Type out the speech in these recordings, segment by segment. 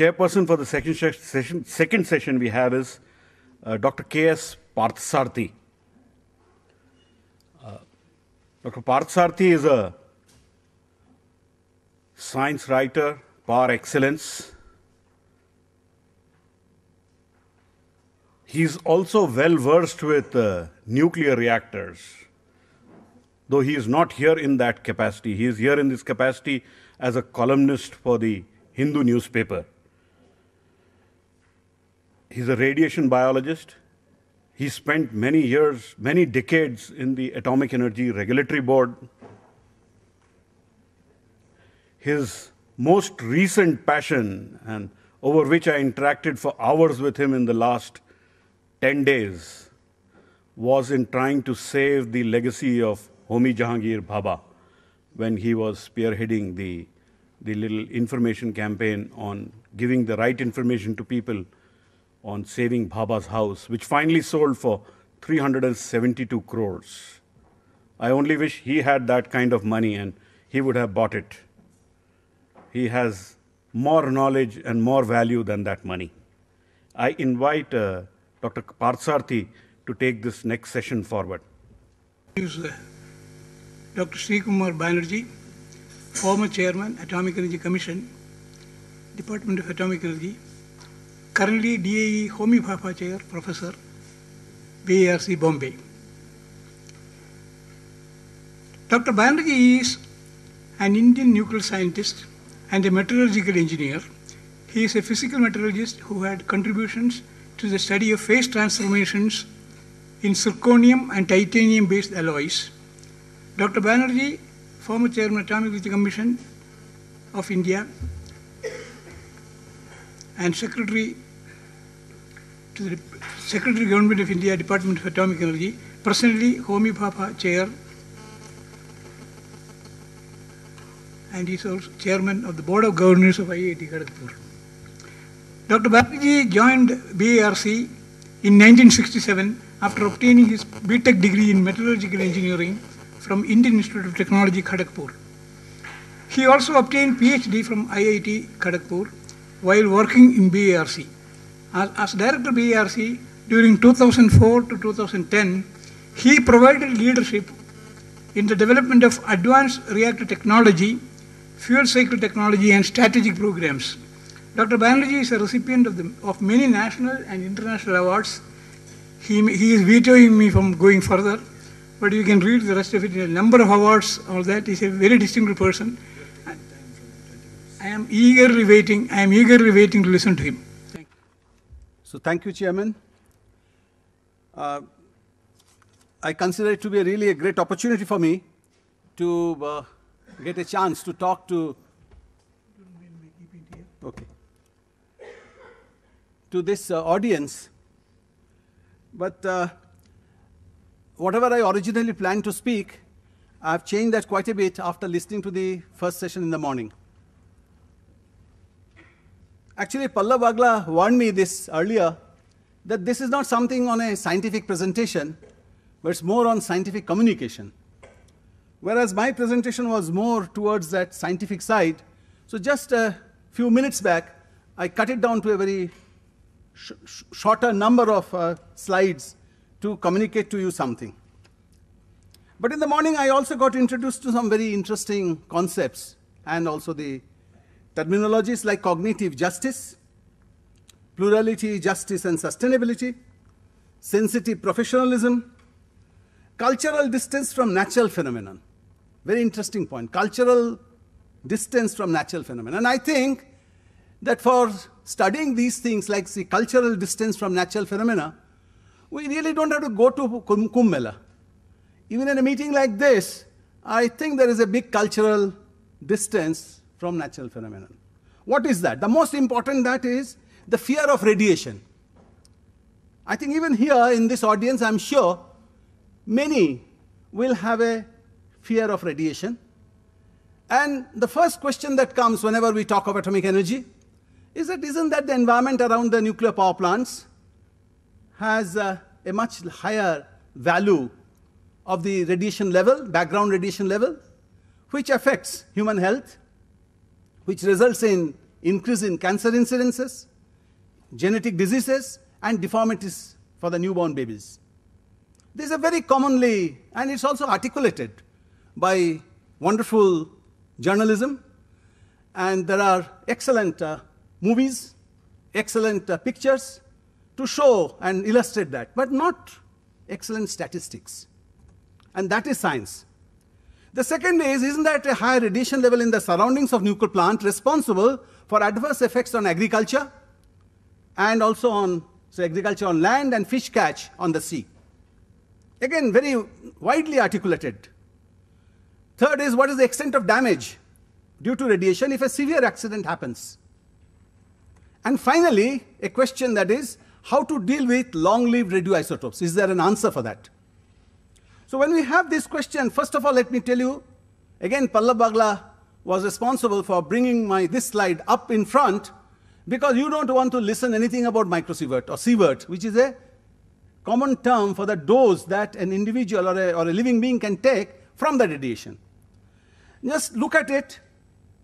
chairperson for the second session, second session we have is uh, Dr. K.S. Parthasarthi. Uh, Dr. Parthasarthi is a science writer par excellence. He's also well versed with uh, nuclear reactors, though he is not here in that capacity. He is here in this capacity as a columnist for the Hindu newspaper. He's a radiation biologist. He spent many years, many decades in the Atomic Energy Regulatory Board. His most recent passion, and over which I interacted for hours with him in the last 10 days, was in trying to save the legacy of Homi Jahangir Baba, when he was spearheading the, the little information campaign on giving the right information to people on saving Baba's house, which finally sold for 372 crores. I only wish he had that kind of money and he would have bought it. He has more knowledge and more value than that money. I invite uh, Dr. Parsarthi to take this next session forward. Is, uh, Dr. Sri Kumar Banerjee, former chairman, Atomic Energy Commission, Department of Atomic Energy, currently DAE Homi Bhabha Chair, Professor, BARC Bombay. Dr. Banerjee is an Indian nuclear scientist and a metallurgical engineer. He is a physical metallurgist who had contributions to the study of phase transformations in zirconium and titanium-based alloys. Dr. Banerjee, former chairman of the Atomic Commission of India, and Secretary to the Secretary Government of India, Department of Atomic Energy, personally Homi Bhabha, Chair, and he is also Chairman of the Board of Governors of IIT Kharagpur. Dr. Banerjee joined BARC in 1967 after obtaining his BTech degree in Metallurgical Engineering from Indian Institute of Technology, Kharagpur. He also obtained PhD from IIT Kharagpur while working in BERC. As, as director BERC, during 2004 to 2010, he provided leadership in the development of advanced reactor technology, fuel cycle technology, and strategic programs. Dr. Banerjee is a recipient of, the, of many national and international awards. He, he is vetoing me from going further, but you can read the rest of it. in A number of awards, all that. He's a very distinguished person. I am eagerly waiting. I am eagerly waiting to listen to him. Thank so thank you, Chairman. Uh, I consider it to be a really a great opportunity for me to uh, get a chance to talk to. Okay. To this uh, audience, but uh, whatever I originally planned to speak, I've changed that quite a bit after listening to the first session in the morning. Actually, Pallav Bagla warned me this earlier, that this is not something on a scientific presentation, but it's more on scientific communication. Whereas my presentation was more towards that scientific side, so just a few minutes back, I cut it down to a very sh sh shorter number of uh, slides to communicate to you something. But in the morning, I also got introduced to some very interesting concepts and also the Terminologies like cognitive justice, plurality, justice, and sustainability, sensitive professionalism, cultural distance from natural phenomenon. Very interesting point. Cultural distance from natural phenomenon. And I think that for studying these things like the cultural distance from natural phenomena, we really don't have to go to Kumbh Even in a meeting like this, I think there is a big cultural distance from natural phenomenon. What is that? The most important that is the fear of radiation. I think even here in this audience, I'm sure many will have a fear of radiation. And the first question that comes whenever we talk of atomic energy is that isn't that the environment around the nuclear power plants has uh, a much higher value of the radiation level, background radiation level, which affects human health which results in increase in cancer incidences, genetic diseases, and deformities for the newborn babies. These are very commonly, and it's also articulated by wonderful journalism, and there are excellent uh, movies, excellent uh, pictures to show and illustrate that, but not excellent statistics. And that is science. The second is, isn't that a high radiation level in the surroundings of nuclear plant responsible for adverse effects on agriculture and also on so agriculture on land and fish catch on the sea? Again, very widely articulated. Third is, what is the extent of damage due to radiation if a severe accident happens? And finally, a question that is, how to deal with long-lived radioisotopes. Is there an answer for that? So when we have this question, first of all, let me tell you, again, Pallab Bagla was responsible for bringing my this slide up in front because you don't want to listen anything about microsievert or sievert, which is a common term for the dose that an individual or a, or a living being can take from the radiation. Just look at it.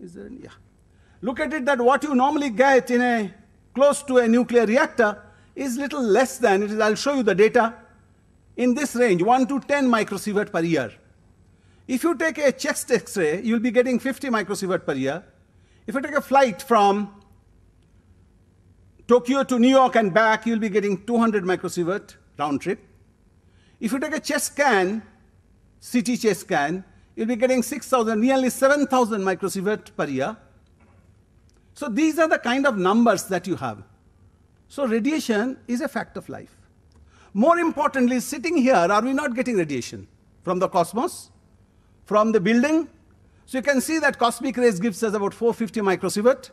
Is there, yeah. Look at it that what you normally get in a close to a nuclear reactor is little less than it is. I'll show you the data in this range, 1 to 10 microsievert per year. If you take a chest x-ray, you'll be getting 50 microsievert per year. If you take a flight from Tokyo to New York and back, you'll be getting 200 microsievert round trip. If you take a chest scan, CT chest scan, you'll be getting 6,000, nearly 7,000 microsievert per year. So these are the kind of numbers that you have. So radiation is a fact of life. More importantly, sitting here, are we not getting radiation from the cosmos, from the building? So you can see that cosmic rays gives us about 450 microsievert.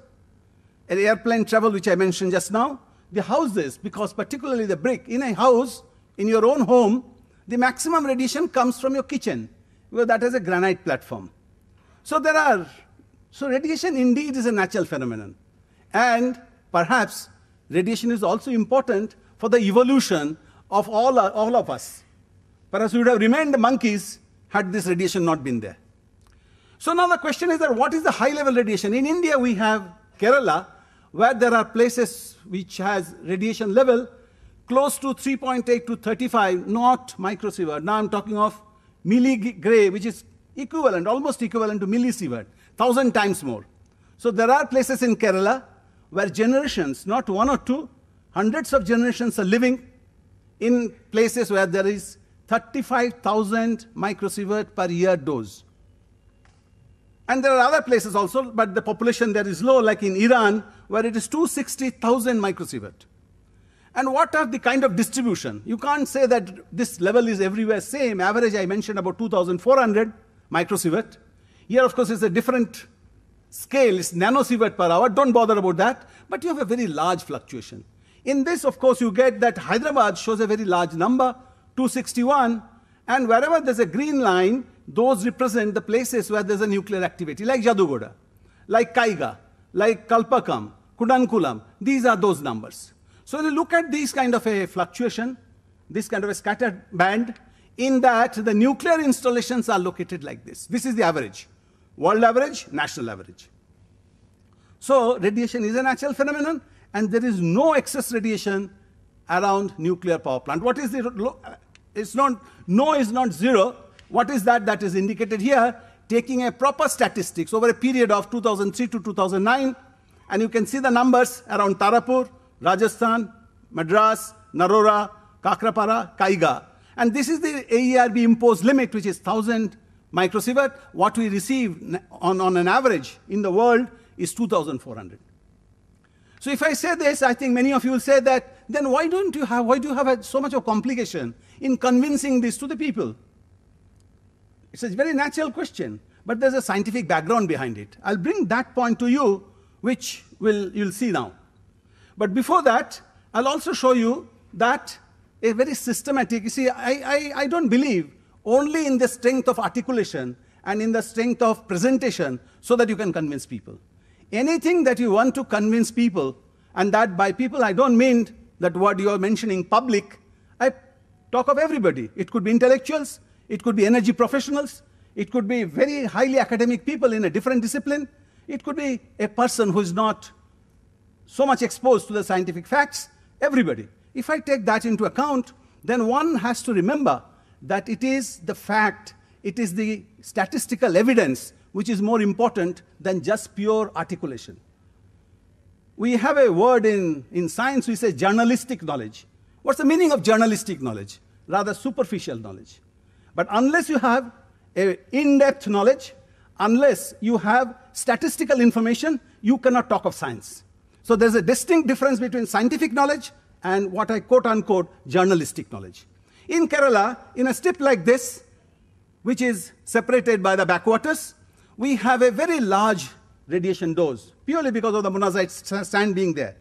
An airplane travel, which I mentioned just now, the houses, because particularly the brick, in a house, in your own home, the maximum radiation comes from your kitchen, because that is a granite platform. So there are, so radiation indeed is a natural phenomenon. And perhaps radiation is also important for the evolution of all, uh, all of us. Perhaps we would have remained monkeys had this radiation not been there. So now the question is that what is the high level radiation? In India, we have Kerala, where there are places which has radiation level close to 3.8 to 35, not microsievert. Now I'm talking of milligray, which is equivalent, almost equivalent to millisievert, thousand times more. So there are places in Kerala where generations, not one or two, hundreds of generations are living in places where there is 35,000 microsievert per year dose. And there are other places also, but the population there is low, like in Iran, where it is 260,000 microsievert. And what are the kind of distribution? You can't say that this level is everywhere same. Average, I mentioned about 2,400 microsievert. Here, of course, it's a different scale. It's nanosievert per hour. Don't bother about that. But you have a very large fluctuation. In this, of course, you get that Hyderabad shows a very large number, 261, and wherever there's a green line, those represent the places where there's a nuclear activity, like Jadugoda, like Kaiga, like Kalpakam, Kudankulam. These are those numbers. So when you look at these kind of a fluctuation, this kind of a scattered band, in that the nuclear installations are located like this. This is the average. World average, national average. So radiation is a natural phenomenon and there is no excess radiation around nuclear power plant. What is the, it's not, no is not zero. What is that that is indicated here? Taking a proper statistics over a period of 2003 to 2009, and you can see the numbers around Tarapur, Rajasthan, Madras, Narora, Kakrapara, Kaiga. And this is the AERB imposed limit, which is 1,000 microsievert. What we receive on, on an average in the world is 2,400. So if I say this, I think many of you will say that, then why don't you have, why do you have so much of complication in convincing this to the people? It's a very natural question, but there's a scientific background behind it. I'll bring that point to you, which will, you'll see now. But before that, I'll also show you that a very systematic, you see, I, I, I don't believe only in the strength of articulation and in the strength of presentation so that you can convince people anything that you want to convince people, and that by people I don't mean that what you're mentioning public, I talk of everybody. It could be intellectuals, it could be energy professionals, it could be very highly academic people in a different discipline, it could be a person who is not so much exposed to the scientific facts, everybody. If I take that into account, then one has to remember that it is the fact, it is the statistical evidence which is more important than just pure articulation. We have a word in, in science, we say journalistic knowledge. What's the meaning of journalistic knowledge? Rather superficial knowledge. But unless you have a in-depth knowledge, unless you have statistical information, you cannot talk of science. So there's a distinct difference between scientific knowledge and what I quote unquote journalistic knowledge. In Kerala, in a strip like this, which is separated by the backwaters, we have a very large radiation dose, purely because of the monazite sand being there.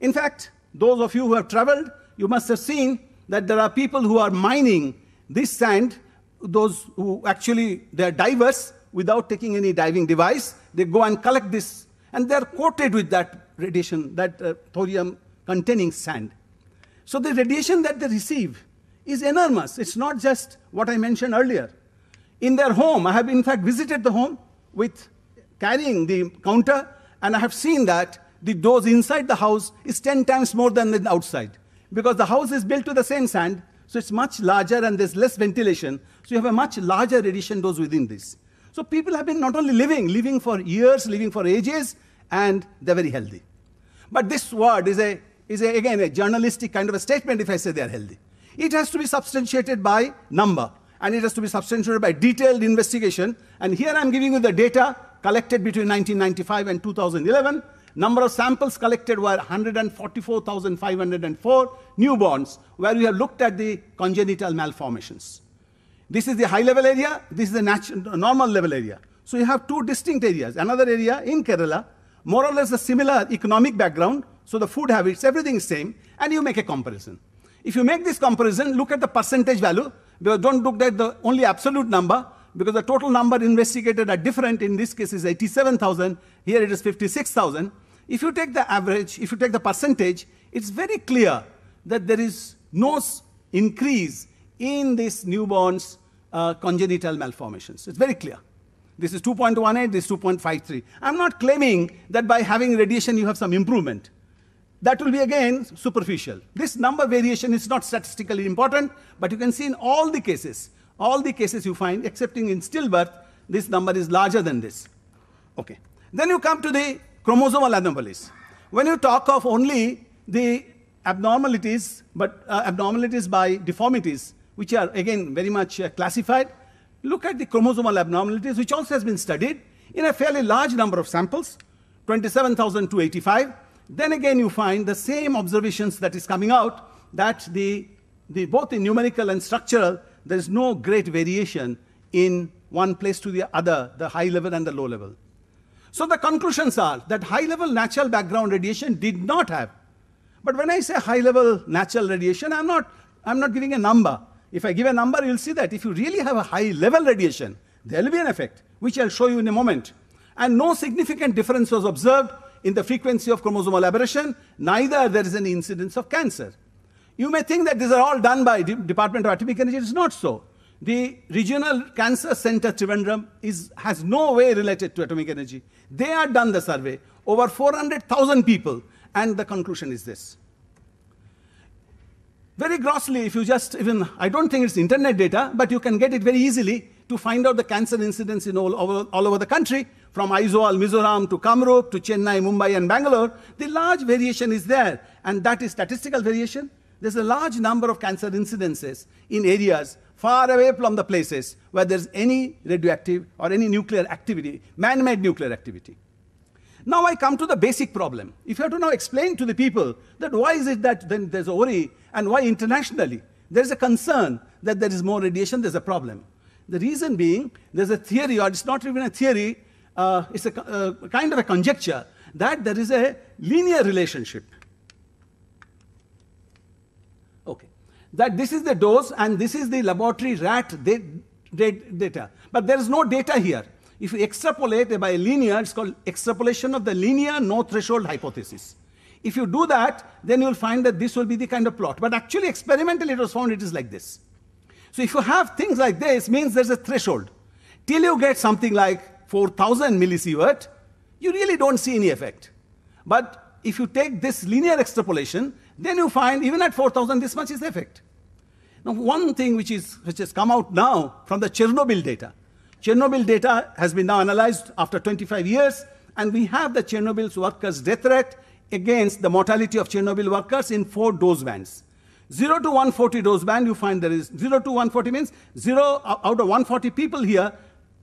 In fact, those of you who have traveled, you must have seen that there are people who are mining this sand, those who actually, they're divers, without taking any diving device, they go and collect this, and they're coated with that radiation, that uh, thorium containing sand. So the radiation that they receive is enormous. It's not just what I mentioned earlier in their home. I have, in fact, visited the home with carrying the counter, and I have seen that the dose inside the house is 10 times more than the outside because the house is built to the same sand, so it's much larger and there's less ventilation. So you have a much larger radiation dose within this. So people have been not only living, living for years, living for ages, and they're very healthy. But this word is a is a, again a journalistic kind of a statement if I say they are healthy. It has to be substantiated by number and it has to be substantiated by detailed investigation. And here I'm giving you the data collected between 1995 and 2011. Number of samples collected were 144,504 newborns, where we have looked at the congenital malformations. This is the high level area, this is the normal level area. So you have two distinct areas. Another area in Kerala, more or less a similar economic background, so the food habits, everything is same, and you make a comparison. If you make this comparison, look at the percentage value. Because Don't look at the only absolute number because the total number investigated are different. In this case is 87,000. Here it is 56,000. If you take the average, if you take the percentage, it's very clear that there is no increase in this newborn's uh, congenital malformations. It's very clear. This is 2.18, this is 2.53. I'm not claiming that by having radiation you have some improvement that will be again superficial. This number variation is not statistically important, but you can see in all the cases, all the cases you find, excepting in stillbirth, this number is larger than this. Okay. Then you come to the chromosomal anomalies. When you talk of only the abnormalities, but uh, abnormalities by deformities, which are again very much uh, classified, look at the chromosomal abnormalities, which also has been studied in a fairly large number of samples, 27,285. Then again, you find the same observations that is coming out that the, the both in numerical and structural, there is no great variation in one place to the other, the high level and the low level. So the conclusions are that high level natural background radiation did not have. But when I say high level natural radiation, I'm not, I'm not giving a number. If I give a number, you'll see that if you really have a high level radiation, there'll be an effect, which I'll show you in a moment. And no significant difference was observed in the frequency of chromosomal aberration, neither there is an incidence of cancer. You may think that these are all done by the Department of Atomic Energy. It is not so. The Regional Cancer Center Trivandrum is, has no way related to atomic energy. They had done the survey, over 400,000 people, and the conclusion is this. Very grossly, if you just even, I don't think it's internet data, but you can get it very easily to find out the cancer incidence in all over, all over the country, from Aizawl, Mizoram to Kamrup to Chennai, Mumbai, and Bangalore, the large variation is there, and that is statistical variation. There's a large number of cancer incidences in areas far away from the places where there's any radioactive or any nuclear activity, man made nuclear activity. Now I come to the basic problem. If you have to now explain to the people that why is it that then there's a worry and why internationally there's a concern that there is more radiation, there's a problem. The reason being, there's a theory, or it's not even a theory, uh, it's a uh, kind of a conjecture that there is a linear relationship. Okay. That this is the dose and this is the laboratory rat data. But there is no data here. If you extrapolate by linear, it's called extrapolation of the linear no threshold hypothesis. If you do that, then you'll find that this will be the kind of plot. But actually, experimentally, it was found it is like this. So if you have things like this, means there's a threshold. Till you get something like 4,000 millisievert, you really don't see any effect. But if you take this linear extrapolation, then you find even at 4,000, this much is the effect. Now, one thing which, is, which has come out now from the Chernobyl data. Chernobyl data has been now analyzed after 25 years, and we have the Chernobyl workers' death rate against the mortality of Chernobyl workers in four dose bands. 0 to 140 dose band, you find there is 0 to 140 means 0 out of 140 people here,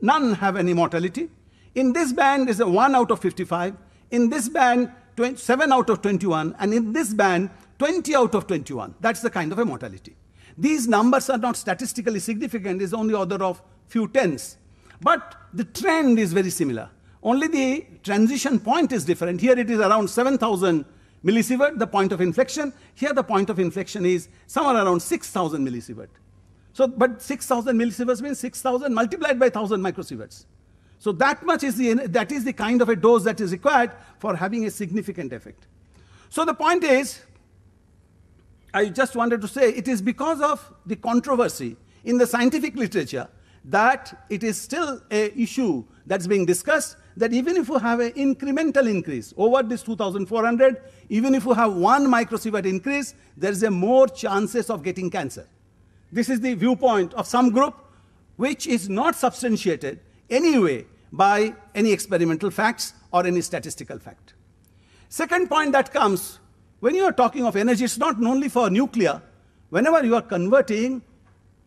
none have any mortality. In this band is a 1 out of 55. In this band, 7 out of 21. And in this band, 20 out of 21. That's the kind of a mortality. These numbers are not statistically significant, it's only order of few tens. But the trend is very similar. Only the transition point is different. Here it is around 7,000 millisievert, the point of inflection. Here the point of inflection is somewhere around 6,000 millisievert. So, but 6,000 millisieverts means 6,000 multiplied by 1,000 microsieverts. So that much is the, that is the kind of a dose that is required for having a significant effect. So the point is, I just wanted to say, it is because of the controversy in the scientific literature that it is still a issue that's being discussed that even if you have an incremental increase over this 2,400, even if you have one microsievert increase, there is a more chances of getting cancer. This is the viewpoint of some group, which is not substantiated anyway by any experimental facts or any statistical fact. Second point that comes, when you are talking of energy, it's not only for nuclear. Whenever you are converting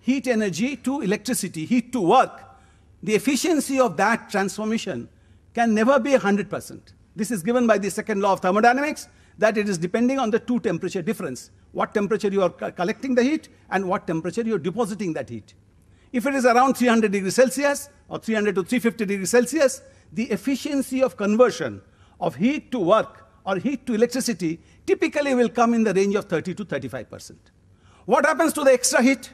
heat energy to electricity, heat to work, the efficiency of that transformation can never be 100%. This is given by the second law of thermodynamics, that it is depending on the two temperature difference, what temperature you are collecting the heat and what temperature you are depositing that heat. If it is around 300 degrees Celsius or 300 to 350 degrees Celsius, the efficiency of conversion of heat to work or heat to electricity typically will come in the range of 30 to 35 percent. What happens to the extra heat?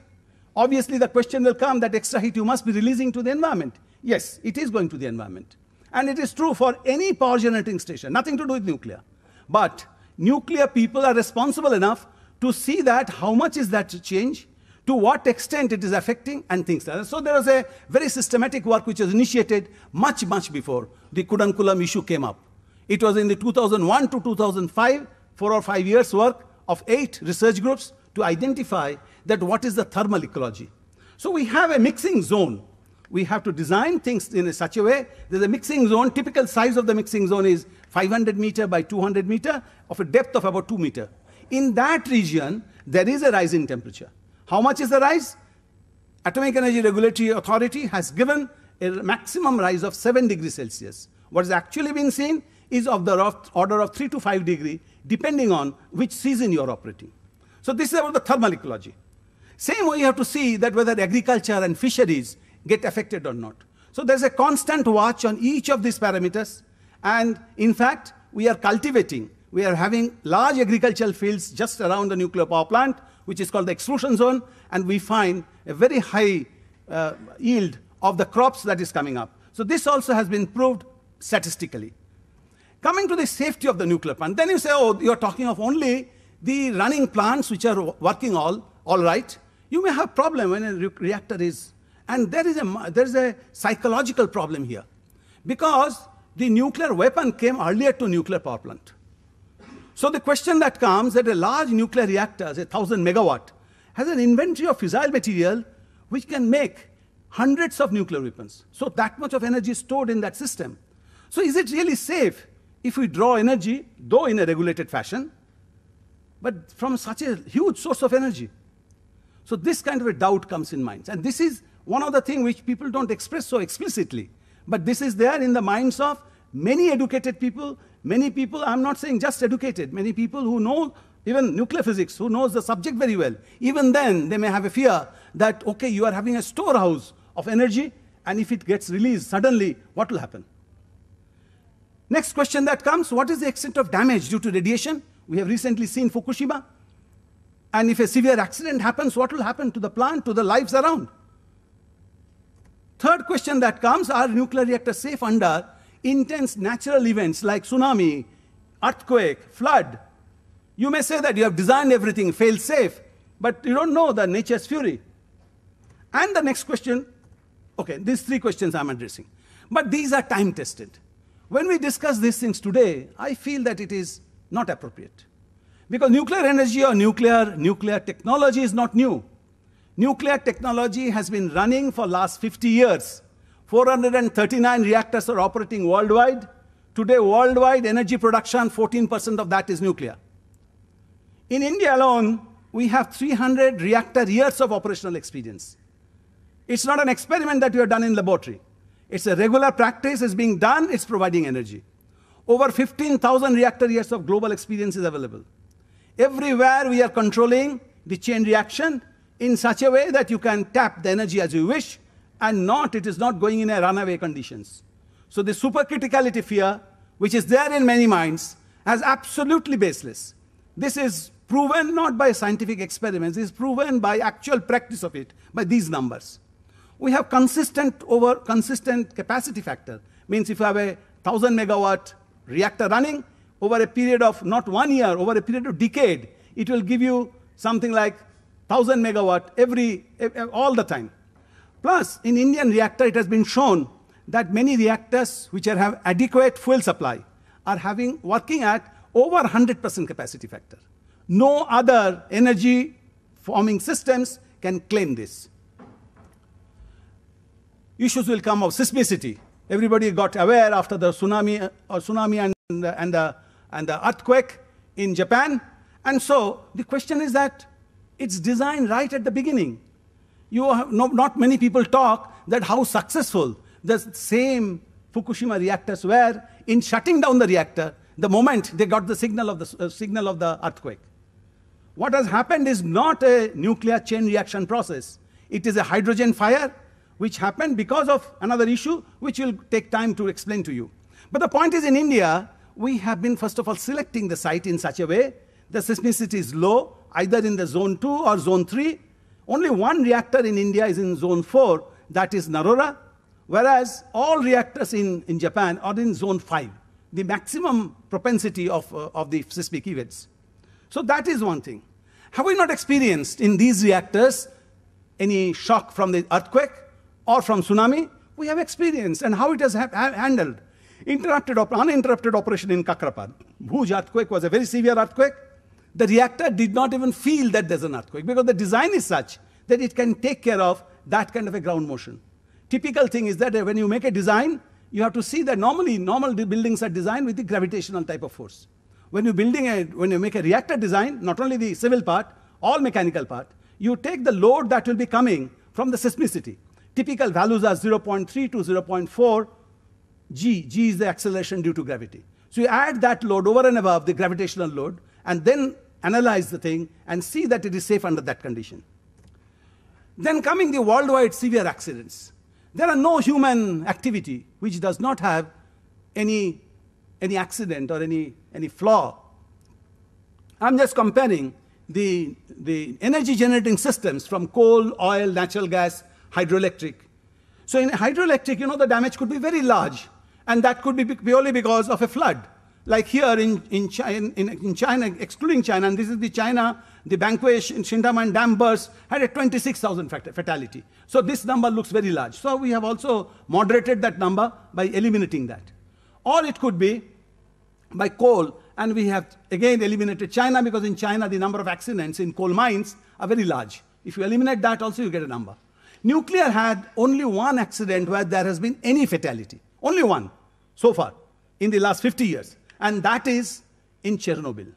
Obviously, the question will come that extra heat you must be releasing to the environment. Yes, it is going to the environment. And it is true for any power generating station, nothing to do with nuclear. But nuclear people are responsible enough to see that how much is that change, to what extent it is affecting, and things like that. So there was a very systematic work which was initiated much, much before the Kudankulam issue came up. It was in the 2001 to 2005, four or five years work of eight research groups to identify that what is the thermal ecology. So we have a mixing zone we have to design things in such a way that the mixing zone, typical size of the mixing zone is 500 meter by 200 meter of a depth of about 2 meter. In that region, there is a rise in temperature. How much is the rise? Atomic Energy Regulatory Authority has given a maximum rise of 7 degrees Celsius. What has actually been seen is of the order of 3 to 5 degree, depending on which season you are operating. So this is about the thermal ecology. Same way you have to see that whether agriculture and fisheries get affected or not. So there's a constant watch on each of these parameters. And in fact, we are cultivating, we are having large agricultural fields just around the nuclear power plant, which is called the exclusion zone, and we find a very high uh, yield of the crops that is coming up. So this also has been proved statistically. Coming to the safety of the nuclear plant, then you say, oh, you're talking of only the running plants which are working all, all right. You may have problem when a reactor is and there is a, there is a psychological problem here because the nuclear weapon came earlier to nuclear power plant. So the question that comes that a large nuclear reactor, say 1,000 megawatt, has an inventory of fissile material which can make hundreds of nuclear weapons. So that much of energy is stored in that system. So is it really safe if we draw energy, though in a regulated fashion, but from such a huge source of energy? So this kind of a doubt comes in minds. And this is one of the things which people don't express so explicitly, but this is there in the minds of many educated people, many people, I'm not saying just educated, many people who know even nuclear physics, who knows the subject very well, even then they may have a fear that, okay, you are having a storehouse of energy, and if it gets released suddenly, what will happen? Next question that comes, what is the extent of damage due to radiation? We have recently seen Fukushima. And if a severe accident happens, what will happen to the plant, to the lives around? Third question that comes, are nuclear reactors safe under intense natural events like tsunami, earthquake, flood? You may say that you have designed everything, fail safe, but you don't know the nature's fury. And the next question, okay, these three questions I'm addressing. But these are time tested. When we discuss these things today, I feel that it is not appropriate. Because nuclear energy or nuclear, nuclear technology is not new. Nuclear technology has been running for last 50 years. 439 reactors are operating worldwide. Today, worldwide energy production, 14% of that is nuclear. In India alone, we have 300 reactor years of operational experience. It's not an experiment that we have done in laboratory. It's a regular practice, it's being done, it's providing energy. Over 15,000 reactor years of global experience is available. Everywhere we are controlling the chain reaction in such a way that you can tap the energy as you wish and not, it is not going in a runaway conditions. So the supercriticality fear, which is there in many minds, has absolutely baseless. This is proven not by scientific experiments, this is proven by actual practice of it, by these numbers. We have consistent over consistent capacity factor. Means if you have a 1000 megawatt reactor running, over a period of not one year, over a period of decade, it will give you something like 1000 megawatt every, all the time. Plus, in Indian reactor, it has been shown that many reactors which are, have adequate fuel supply are having working at over 100% capacity factor. No other energy forming systems can claim this. Issues will come of seismicity. Everybody got aware after the tsunami uh, or tsunami and, and, the, uh, and the earthquake in Japan. And so the question is that it's designed right at the beginning. You have, no, not many people talk that how successful the same Fukushima reactors were in shutting down the reactor the moment they got the signal of the, uh, signal of the earthquake. What has happened is not a nuclear chain reaction process. It is a hydrogen fire which happened because of another issue which will take time to explain to you. But the point is in India, we have been first of all selecting the site in such a way the seismicity is low either in the zone 2 or zone 3. Only one reactor in India is in zone 4, that is Narora, whereas all reactors in, in Japan are in zone 5, the maximum propensity of, uh, of the seismic events. So that is one thing. Have we not experienced in these reactors any shock from the earthquake or from tsunami? We have experienced and how it has ha handled. Interrupted op uninterrupted operation in Kakrapan. Bhuj earthquake was a very severe earthquake the reactor did not even feel that there's an earthquake because the design is such that it can take care of that kind of a ground motion. Typical thing is that uh, when you make a design, you have to see that normally normal buildings are designed with the gravitational type of force. When you're building a, when you make a reactor design, not only the civil part, all mechanical part, you take the load that will be coming from the seismicity. Typical values are 0.3 to 0.4 g. g is the acceleration due to gravity. So you add that load over and above the gravitational load, and then analyze the thing, and see that it is safe under that condition. Then coming the worldwide severe accidents. There are no human activity which does not have any, any accident or any, any flaw. I'm just comparing the, the energy generating systems from coal, oil, natural gas, hydroelectric. So in hydroelectric, you know, the damage could be very large, and that could be purely because of a flood like here in, in, China, in, in China, excluding China, and this is the China, the in Shindaman dam burst had a 26,000 fatality. So this number looks very large. So we have also moderated that number by eliminating that. Or it could be by coal, and we have again eliminated China because in China the number of accidents in coal mines are very large. If you eliminate that also you get a number. Nuclear had only one accident where there has been any fatality. Only one so far in the last 50 years and that is in Chernobyl.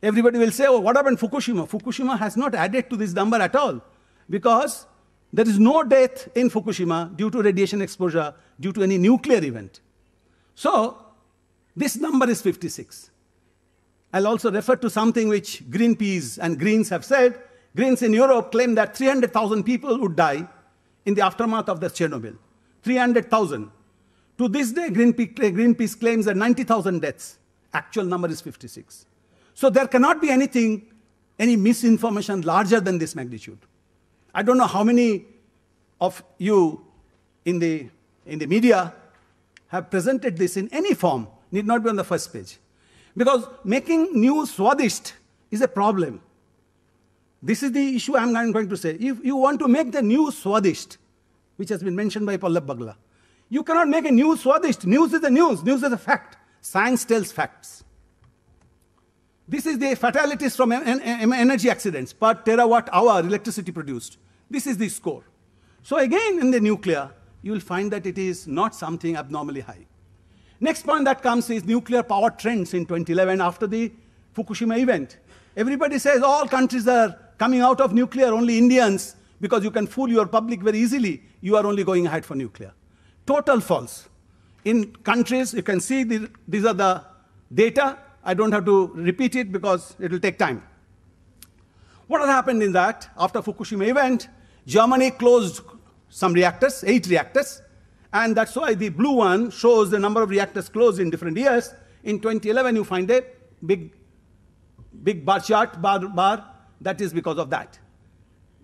Everybody will say, oh, what happened Fukushima? Fukushima has not added to this number at all because there is no death in Fukushima due to radiation exposure, due to any nuclear event. So, this number is 56. I'll also refer to something which Greenpeace and Greens have said. Greens in Europe claim that 300,000 people would die in the aftermath of the Chernobyl. 300,000. To this day, Greenpeace eh, claims that 90,000 deaths. Actual number is 56. So there cannot be anything, any misinformation larger than this magnitude. I don't know how many of you in the, in the media have presented this in any form, need not be on the first page. Because making news swadist is a problem. This is the issue I'm going to say. If you want to make the news swadist, which has been mentioned by Pallab Bagla, you cannot make a news swadist. News is a news. News is a fact. Science tells facts. This is the fatalities from energy accidents per terawatt hour electricity produced. This is the score. So again, in the nuclear, you will find that it is not something abnormally high. Next point that comes is nuclear power trends in 2011 after the Fukushima event. Everybody says all countries are coming out of nuclear, only Indians, because you can fool your public very easily, you are only going ahead for nuclear. Total false. In countries, you can see the, these are the data. I don't have to repeat it because it will take time. What has happened in that? After Fukushima event, Germany closed some reactors, eight reactors, and that's why the blue one shows the number of reactors closed in different years. In 2011, you find a big, big bar chart, bar, bar. That is because of that.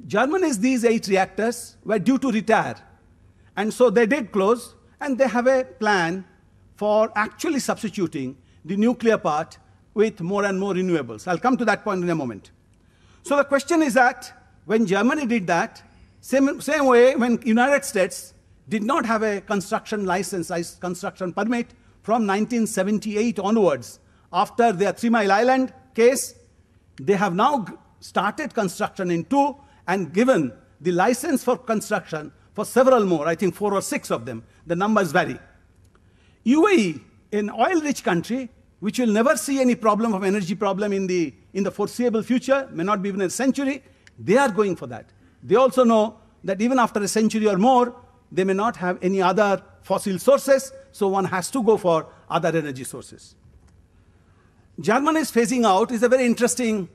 Germany's these eight reactors were due to retire and so they did close, and they have a plan for actually substituting the nuclear part with more and more renewables. I'll come to that point in a moment. So the question is that when Germany did that, same, same way when United States did not have a construction license, construction permit from 1978 onwards, after their Three Mile Island case, they have now started construction in two and given the license for construction for several more, I think four or six of them. The numbers vary. UAE, an oil-rich country, which will never see any problem of energy problem in the, in the foreseeable future, may not be even a century, they are going for that. They also know that even after a century or more, they may not have any other fossil sources, so one has to go for other energy sources. Germany is phasing out is a very interesting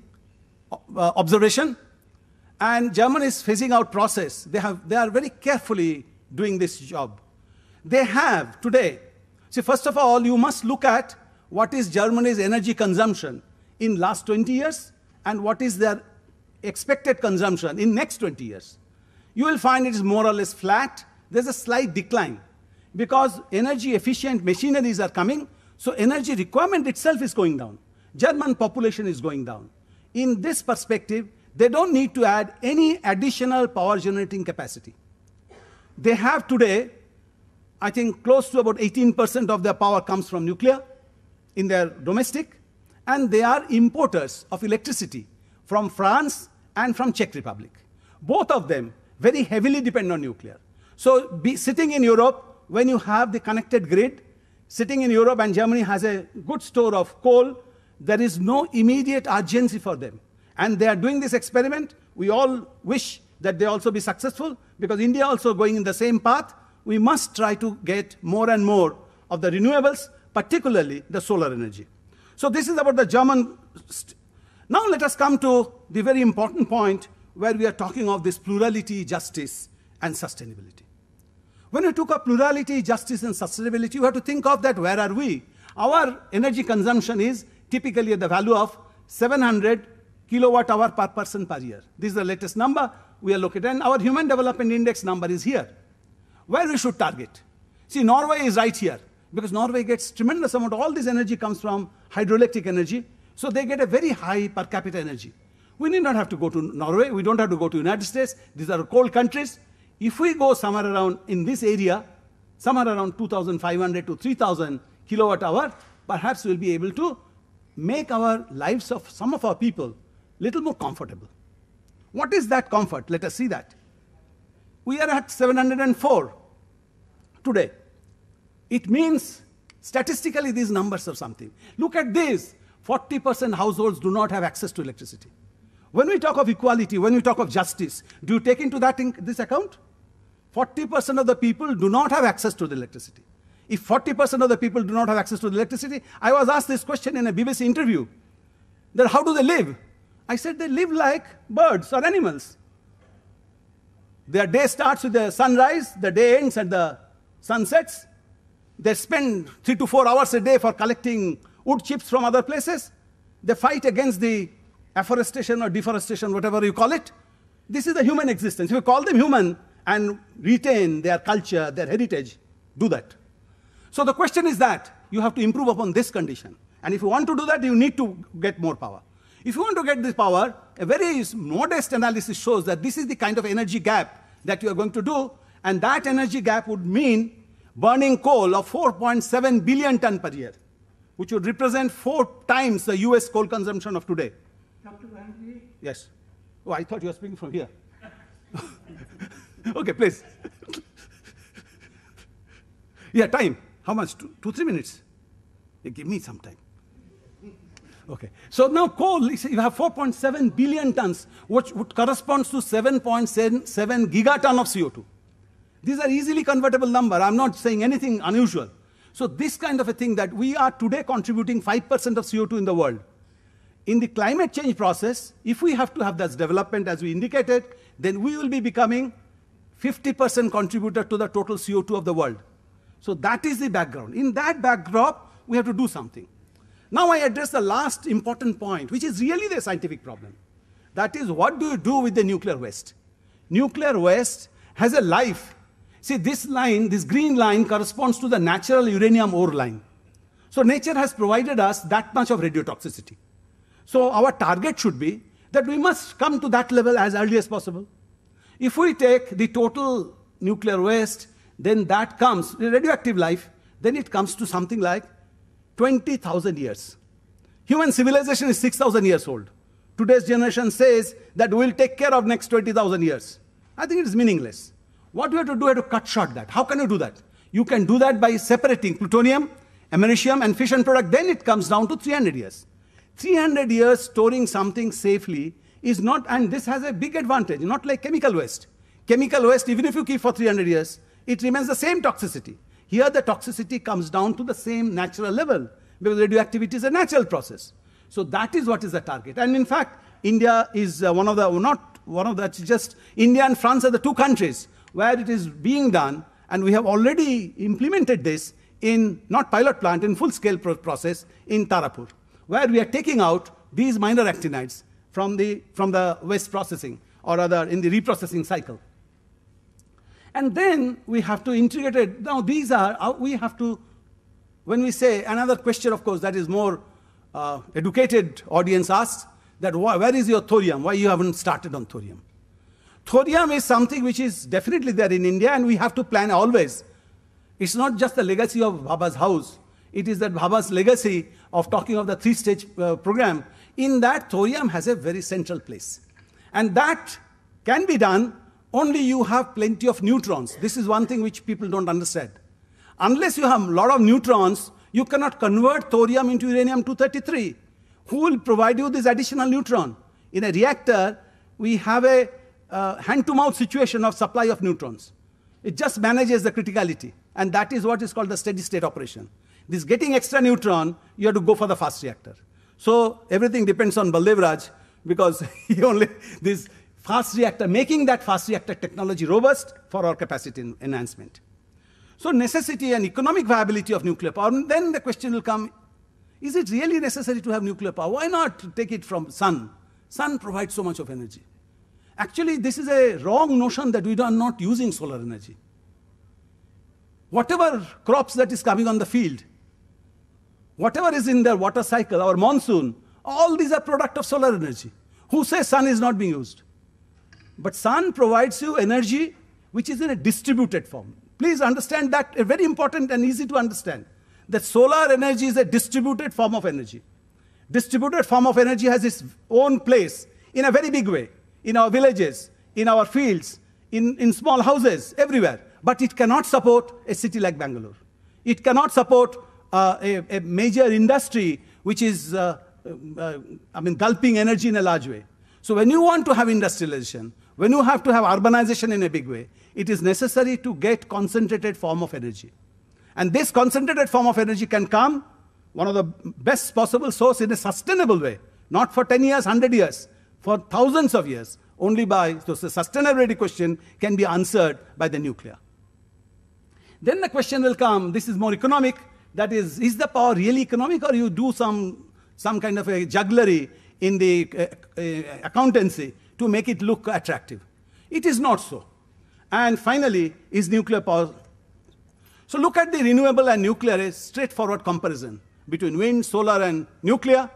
uh, observation and Germany is phasing out process. They, have, they are very carefully doing this job. They have today. See, first of all, you must look at what is Germany's energy consumption in last 20 years and what is their expected consumption in next 20 years. You will find it is more or less flat. There's a slight decline because energy efficient machineries are coming. So energy requirement itself is going down. German population is going down. In this perspective, they don't need to add any additional power generating capacity. They have today, I think close to about 18% of their power comes from nuclear in their domestic, and they are importers of electricity from France and from Czech Republic. Both of them very heavily depend on nuclear. So be, sitting in Europe, when you have the connected grid, sitting in Europe and Germany has a good store of coal, there is no immediate urgency for them. And they are doing this experiment. We all wish that they also be successful because India also going in the same path. We must try to get more and more of the renewables, particularly the solar energy. So this is about the German. Now let us come to the very important point where we are talking of this plurality, justice, and sustainability. When we talk of plurality, justice, and sustainability, you have to think of that where are we? Our energy consumption is typically at the value of 700 kilowatt hour per person per year. This is the latest number we are looking at. And our human development index number is here, where we should target. See, Norway is right here because Norway gets tremendous amount. All this energy comes from hydroelectric energy. So they get a very high per capita energy. We need not have to go to Norway. We don't have to go to United States. These are cold countries. If we go somewhere around in this area, somewhere around 2,500 to 3,000 kilowatt hour, perhaps we'll be able to make our lives of some of our people little more comfortable. What is that comfort? Let us see that. We are at 704 today. It means statistically these numbers are something. Look at this 40% households do not have access to electricity. When we talk of equality, when we talk of justice, do you take into that in this account? 40% of the people do not have access to the electricity. If 40% of the people do not have access to the electricity, I was asked this question in a BBC interview that how do they live? I said they live like birds or animals. Their day starts with the sunrise, the day ends at the sunsets. They spend three to four hours a day for collecting wood chips from other places. They fight against the afforestation or deforestation, whatever you call it. This is the human existence. If you call them human and retain their culture, their heritage, do that. So the question is that you have to improve upon this condition. And if you want to do that, you need to get more power. If you want to get this power, a very modest analysis shows that this is the kind of energy gap that you are going to do, and that energy gap would mean burning coal of 4.7 billion ton per year, which would represent four times the US coal consumption of today. Dr. Yes. Oh, I thought you were speaking from here. okay, please. yeah, time. How much? Two, two three minutes. Yeah, give me some time. Okay. So now coal, you have 4.7 billion tons, which corresponds to 7.7 gigaton of CO2. These are easily convertible numbers. I'm not saying anything unusual. So this kind of a thing that we are today contributing 5% of CO2 in the world. In the climate change process, if we have to have that development as we indicated, then we will be becoming 50% contributor to the total CO2 of the world. So that is the background. In that backdrop, we have to do something. Now I address the last important point, which is really the scientific problem. That is, what do you do with the nuclear waste? Nuclear waste has a life. See, this line, this green line, corresponds to the natural uranium ore line. So nature has provided us that much of radiotoxicity. So our target should be that we must come to that level as early as possible. If we take the total nuclear waste, then that comes, The radioactive life, then it comes to something like 20,000 years. Human civilization is 6,000 years old. Today's generation says that we'll take care of next 20,000 years. I think it is meaningless. What we have to do, You have to cut short that. How can you do that? You can do that by separating plutonium, americium, and fission product. Then it comes down to 300 years. 300 years storing something safely is not, and this has a big advantage, not like chemical waste. Chemical waste, even if you keep for 300 years, it remains the same toxicity. Here the toxicity comes down to the same natural level because radioactivity is a natural process. So that is what is the target. And in fact, India is uh, one of the, not one of the, just India and France are the two countries where it is being done. And we have already implemented this in, not pilot plant, in full scale pro process in Tarapur, where we are taking out these minor actinides from the, from the waste processing or rather in the reprocessing cycle. And then we have to integrate it. Now, these are, uh, we have to, when we say another question, of course, that is more uh, educated audience asks, that why, where is your thorium? Why you haven't started on thorium? Thorium is something which is definitely there in India, and we have to plan always. It's not just the legacy of Baba's house. It is that Baba's legacy of talking of the three-stage uh, program. In that, thorium has a very central place. And that can be done only you have plenty of neutrons. This is one thing which people don't understand. Unless you have a lot of neutrons, you cannot convert thorium into uranium-233. Who will provide you this additional neutron? In a reactor, we have a uh, hand-to-mouth situation of supply of neutrons. It just manages the criticality. And that is what is called the steady state operation. This getting extra neutron, you have to go for the fast reactor. So everything depends on Raj because he only, this fast reactor, making that fast reactor technology robust for our capacity enhancement. So necessity and economic viability of nuclear power, and then the question will come, is it really necessary to have nuclear power? Why not take it from sun? Sun provides so much of energy. Actually, this is a wrong notion that we are not using solar energy. Whatever crops that is coming on the field, whatever is in their water cycle, our monsoon, all these are product of solar energy. Who says sun is not being used? But sun provides you energy which is in a distributed form. Please understand that, very important and easy to understand, that solar energy is a distributed form of energy. Distributed form of energy has its own place in a very big way, in our villages, in our fields, in, in small houses, everywhere. But it cannot support a city like Bangalore. It cannot support uh, a, a, major industry which is, uh, uh, I mean, gulping energy in a large way. So when you want to have industrialization, when you have to have urbanization in a big way, it is necessary to get concentrated form of energy. And this concentrated form of energy can come, one of the best possible source in a sustainable way, not for 10 years, 100 years, for thousands of years, only by, so the sustainability question can be answered by the nuclear. Then the question will come, this is more economic, that is, is the power really economic or you do some, some kind of a jugglery in the uh, uh, accountancy to make it look attractive. It is not so. And finally, is nuclear power. So look at the renewable and nuclear as straightforward comparison between wind, solar, and nuclear.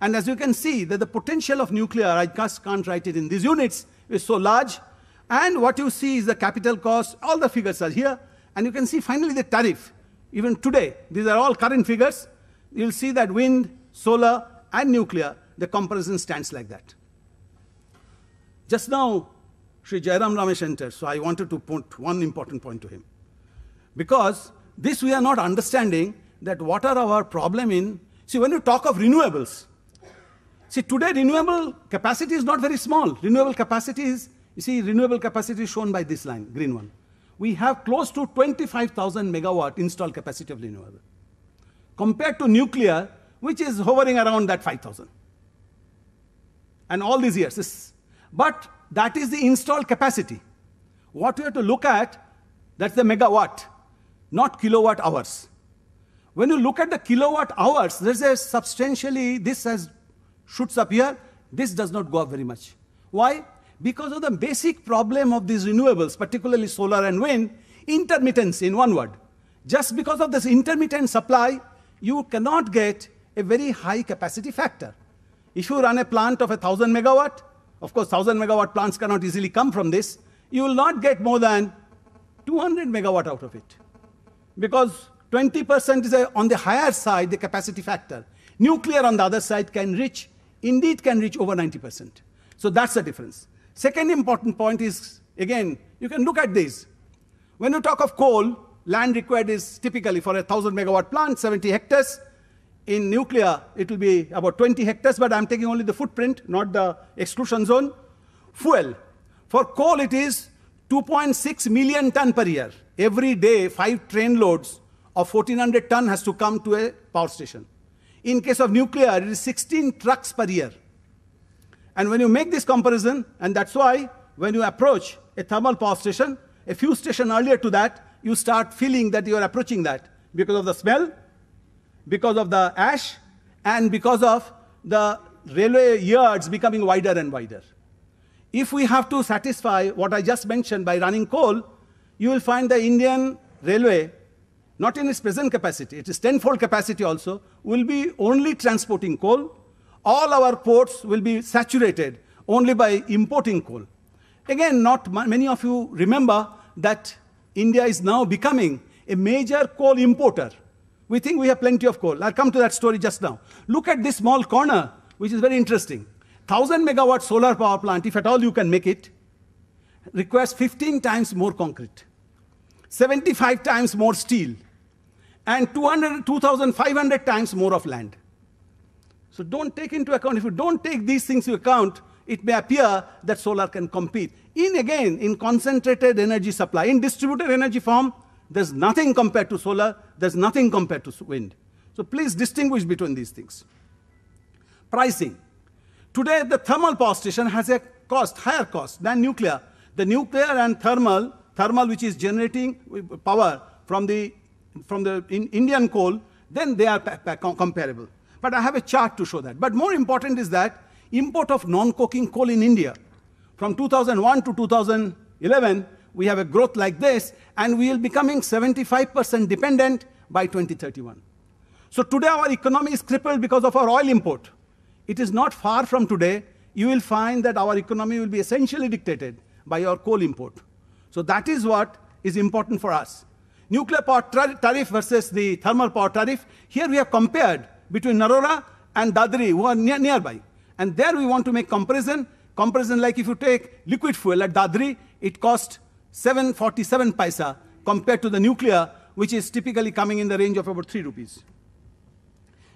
And as you can see, that the potential of nuclear, I just can't write it in these units, is so large. And what you see is the capital cost, all the figures are here. And you can see finally the tariff. Even today, these are all current figures. You'll see that wind, solar, and nuclear the comparison stands like that. Just now, Sri Jairam Ramesh entered, so I wanted to point one important point to him. Because this we are not understanding that what are our problem in. See, when you talk of renewables, see, today renewable capacity is not very small. Renewable capacity is, you see, renewable capacity is shown by this line, green one. We have close to 25,000 megawatt installed capacity of renewable compared to nuclear, which is hovering around that 5,000 and all these years. But that is the installed capacity. What we have to look at, that's the megawatt, not kilowatt hours. When you look at the kilowatt hours, there's a substantially, this has shoots up here, this does not go up very much. Why? Because of the basic problem of these renewables, particularly solar and wind, intermittency in one word. Just because of this intermittent supply, you cannot get a very high capacity factor. If you run a plant of 1,000 megawatt, of course, 1,000 megawatt plants cannot easily come from this, you will not get more than 200 megawatt out of it. Because 20% is a, on the higher side, the capacity factor. Nuclear on the other side can reach, indeed can reach over 90%. So that's the difference. Second important point is, again, you can look at this. When you talk of coal, land required is typically for a 1,000 megawatt plant, 70 hectares. In nuclear, it will be about 20 hectares, but I'm taking only the footprint, not the exclusion zone. Fuel. For coal, it is 2.6 million ton per year. Every day, five train loads of 1,400 ton has to come to a power station. In case of nuclear, it is 16 trucks per year. And when you make this comparison, and that's why when you approach a thermal power station, a few stations earlier to that, you start feeling that you are approaching that because of the smell, because of the ash and because of the railway yards becoming wider and wider. If we have to satisfy what I just mentioned by running coal, you will find the Indian railway, not in its present capacity, it is tenfold capacity also, will be only transporting coal. All our ports will be saturated only by importing coal. Again, not many of you remember that India is now becoming a major coal importer. We think we have plenty of coal. I'll come to that story just now. Look at this small corner, which is very interesting. 1000 megawatt solar power plant, if at all you can make it, requires 15 times more concrete, 75 times more steel, and 200, 2,500 times more of land. So don't take into account, if you don't take these things into account, it may appear that solar can compete. In again, in concentrated energy supply, in distributed energy form, there's nothing compared to solar there's nothing compared to wind. So please distinguish between these things. Pricing. Today, the thermal power station has a cost, higher cost than nuclear. The nuclear and thermal, thermal which is generating uh, power from the, from the in Indian coal, then they are comparable. But I have a chart to show that. But more important is that import of non-coking coal in India. From 2001 to 2011, we have a growth like this, and we will becoming 75% dependent by 2031. So today our economy is crippled because of our oil import. It is not far from today, you will find that our economy will be essentially dictated by our coal import. So that is what is important for us. Nuclear power tariff versus the thermal power tariff, here we have compared between Narora and Dadri, who are near, nearby. And there we want to make comparison. Comparison like if you take liquid fuel at Dadri, it costs 747 paisa compared to the nuclear which is typically coming in the range of about 3 rupees.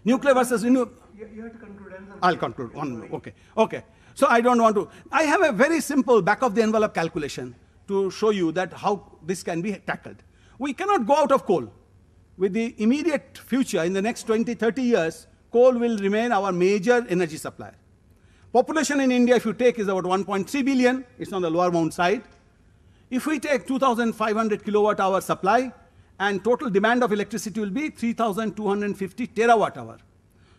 Nuclear versus renewable. You, you have to conclude. I'll conclude. One Okay. Okay. So I don't want to. I have a very simple back of the envelope calculation to show you that how this can be tackled. We cannot go out of coal. With the immediate future, in the next 20, 30 years, coal will remain our major energy supplier. Population in India, if you take, is about 1.3 billion. It's on the lower Mount side. If we take 2,500 kilowatt hour supply, and total demand of electricity will be 3,250 terawatt hour.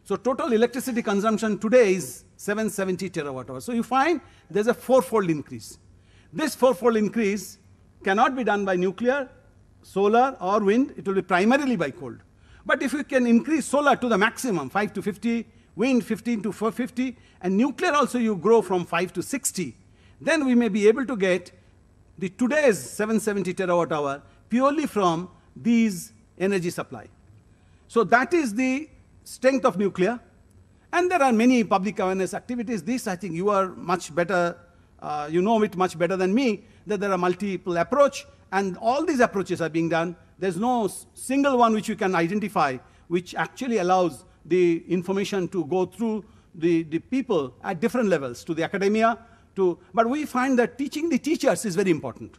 So total electricity consumption today is 770 terawatt hour. So you find there's a fourfold increase. This fourfold increase cannot be done by nuclear, solar or wind. It will be primarily by cold. But if you can increase solar to the maximum, 5 to 50, wind 15 to 450, and nuclear also you grow from 5 to 60, then we may be able to get the today's 770 terawatt hour purely from these energy supply. So that is the strength of nuclear. And there are many public awareness activities. This, I think, you are much better, uh, you know it much better than me, that there are multiple approach, and all these approaches are being done. There's no single one which you can identify, which actually allows the information to go through the, the people at different levels, to the academia, to, but we find that teaching the teachers is very important.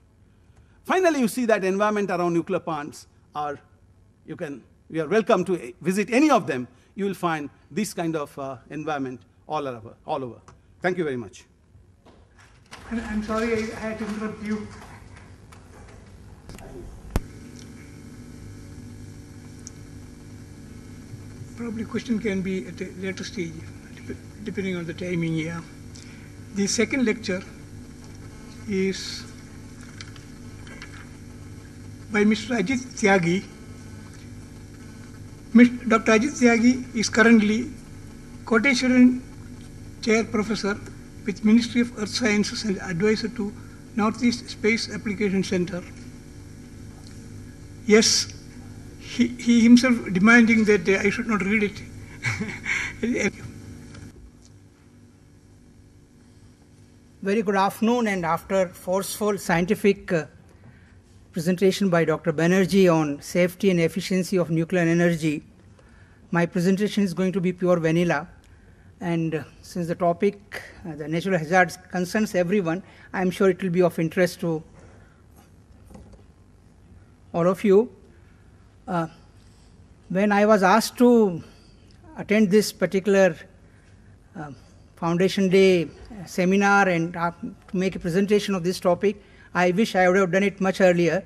Finally, you see that environment around nuclear plants are, you can, you are welcome to visit any of them. You will find this kind of uh, environment all over, all over. Thank you very much. I'm sorry I had to interrupt you. Probably question can be at a later stage, depending on the timing, here. The second lecture is by Mr. Ajit Tyagi. Dr. Ajit Tyagi is currently Koteshwaran Chair Professor with Ministry of Earth Sciences and advisor to Northeast Space Application Center. Yes, he, he himself demanding that uh, I should not read it. Very good afternoon, and after forceful scientific uh, presentation by Dr. Banerjee on safety and efficiency of nuclear energy. My presentation is going to be pure vanilla. And uh, since the topic, uh, the natural hazards, concerns everyone, I'm sure it will be of interest to all of you. Uh, when I was asked to attend this particular uh, Foundation Day uh, seminar and uh, to make a presentation of this topic, I wish I would have done it much earlier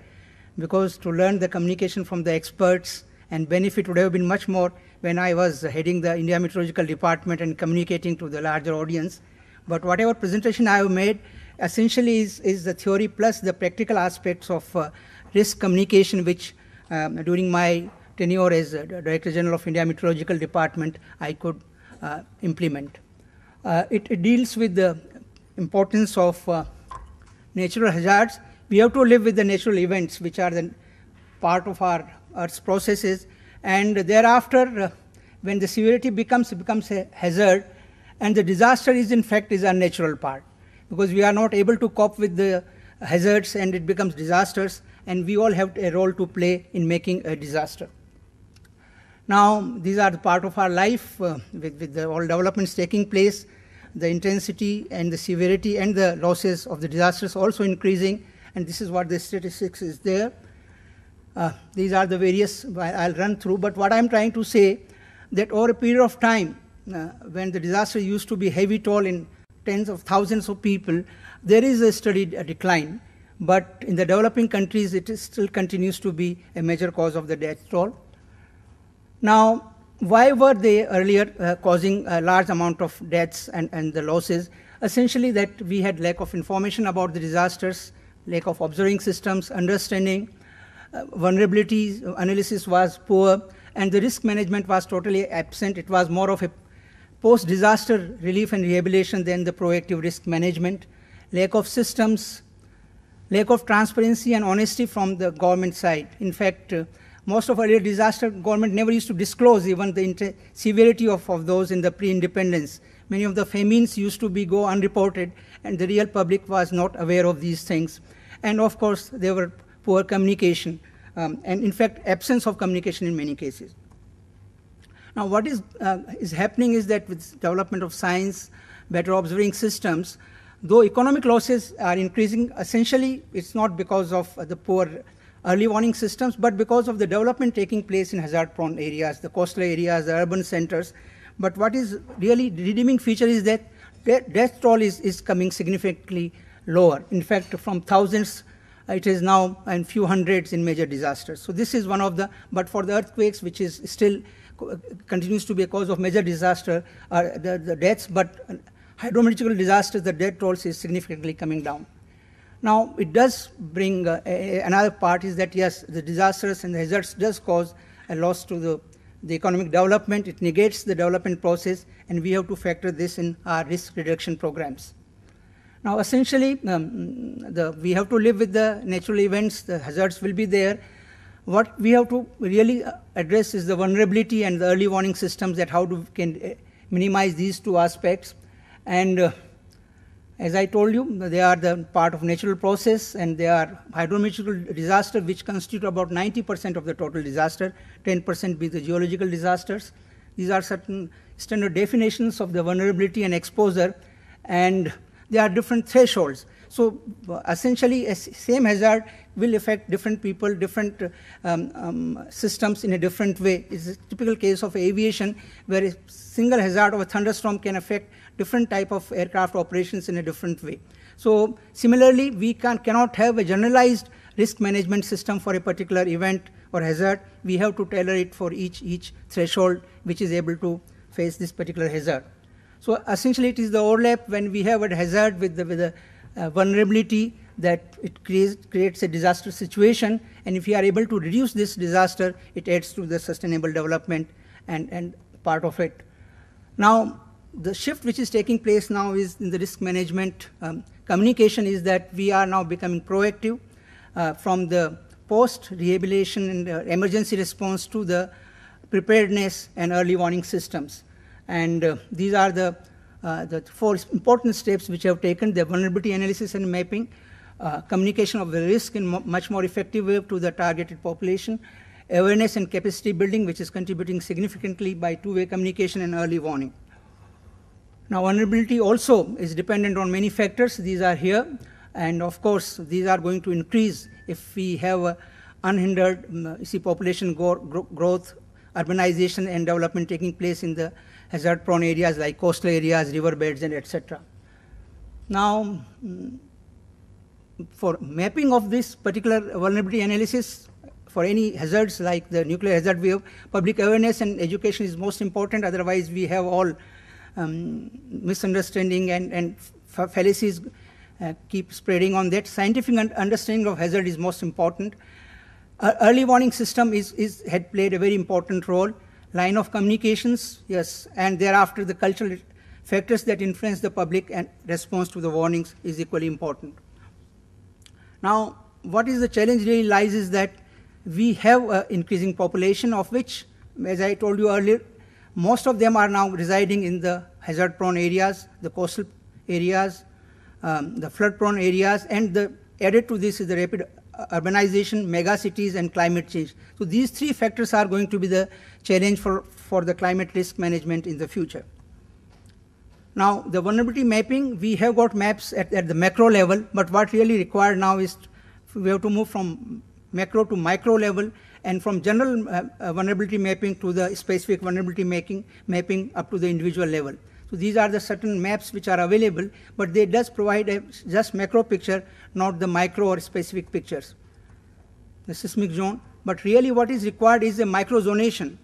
because to learn the communication from the experts and benefit would have been much more when I was heading the India Meteorological Department and communicating to the larger audience. But whatever presentation I have made essentially is, is the theory plus the practical aspects of uh, risk communication, which um, during my tenure as uh, Director General of India Meteorological Department, I could uh, implement. Uh, it, it, deals with the importance of uh, natural hazards, we have to live with the natural events which are the part of our Earth's processes. And thereafter, uh, when the severity becomes, becomes a hazard, and the disaster is in fact is a natural part because we are not able to cope with the hazards and it becomes disasters and we all have a role to play in making a disaster. Now, these are the part of our life uh, with, with the, all developments taking place the intensity and the severity and the losses of the disasters also increasing, and this is what the statistics is there. Uh, these are the various, I'll run through, but what I'm trying to say that over a period of time, uh, when the disaster used to be heavy toll in tens of thousands of people, there is a steady uh, decline. But in the developing countries, it still continues to be a major cause of the death toll. Now, why were they earlier uh, causing a large amount of deaths and, and the losses? Essentially that we had lack of information about the disasters, lack of observing systems, understanding, uh, vulnerabilities, analysis was poor, and the risk management was totally absent. It was more of a post-disaster relief and rehabilitation than the proactive risk management, lack of systems, lack of transparency and honesty from the government side. In fact, uh, most of earlier disaster government never used to disclose even the severity of, of those in the pre-independence. Many of the famines used to be go unreported, and the real public was not aware of these things. And of course, there were poor communication, um, and in fact, absence of communication in many cases. Now, what is, uh, is happening is that with development of science, better observing systems, though economic losses are increasing, essentially it's not because of the poor early warning systems, but because of the development taking place in hazard prone areas, the coastal areas, the urban centers. But what is really redeeming feature is that death toll is, is coming significantly lower. In fact, from thousands, it is now in few hundreds in major disasters. So this is one of the, but for the earthquakes, which is still continues to be a cause of major disaster, uh, the, the deaths, but hydrometeorological disasters, the death tolls is significantly coming down. Now, it does bring uh, a, another part is that yes, the disasters and the hazards does cause a loss to the, the economic development. It negates the development process, and we have to factor this in our risk reduction programs. Now, essentially, um, the, we have to live with the natural events, the hazards will be there. What we have to really uh, address is the vulnerability and the early warning systems that how do we can uh, minimize these two aspects. And uh, as I told you, they are the part of natural process and they are hydrometeorological disaster which constitute about 90% of the total disaster, 10% be the geological disasters. These are certain standard definitions of the vulnerability and exposure and there are different thresholds. So essentially, same hazard will affect different people, different um, um, systems in a different way. It's a typical case of aviation where a single hazard of a thunderstorm can affect different type of aircraft operations in a different way. So similarly, we can, cannot have a generalized risk management system for a particular event or hazard. We have to tailor it for each, each threshold which is able to face this particular hazard. So essentially it is the overlap when we have a hazard with the, with a uh, vulnerability that it creates, creates a disaster situation and if we are able to reduce this disaster, it adds to the sustainable development and, and part of it. Now, the shift which is taking place now is in the risk management um, communication is that we are now becoming proactive uh, from the post rehabilitation and uh, emergency response to the preparedness and early warning systems. And uh, these are the, uh, the four important steps which have taken the vulnerability analysis and mapping, uh, communication of the risk in mo much more effective way to the targeted population, awareness and capacity building, which is contributing significantly by two-way communication and early warning. Now, vulnerability also is dependent on many factors. These are here, and of course, these are going to increase if we have unhindered um, see population growth, urbanization, and development taking place in the hazard-prone areas like coastal areas, riverbeds, and etc. Now, mm, for mapping of this particular vulnerability analysis for any hazards like the nuclear hazard, we have public awareness and education is most important. Otherwise, we have all um, misunderstanding and, and fallacies uh, keep spreading on that. Scientific understanding of hazard is most important. Uh, early warning system is, is, had played a very important role. Line of communications, yes, and thereafter the cultural factors that influence the public and response to the warnings is equally important. Now, what is the challenge really lies is that we have an increasing population of which, as I told you earlier, most of them are now residing in the hazard prone areas, the coastal areas, um, the flood prone areas, and the, added to this is the rapid uh, urbanization, mega cities, and climate change. So these three factors are going to be the challenge for, for the climate risk management in the future. Now, the vulnerability mapping, we have got maps at, at the macro level, but what really required now is we have to move from macro to micro level and from general uh, uh, vulnerability mapping to the specific vulnerability making, mapping up to the individual level. So these are the certain maps which are available, but they does provide a just macro picture, not the micro or specific pictures. The seismic zone, but really what is required is a micro zonation.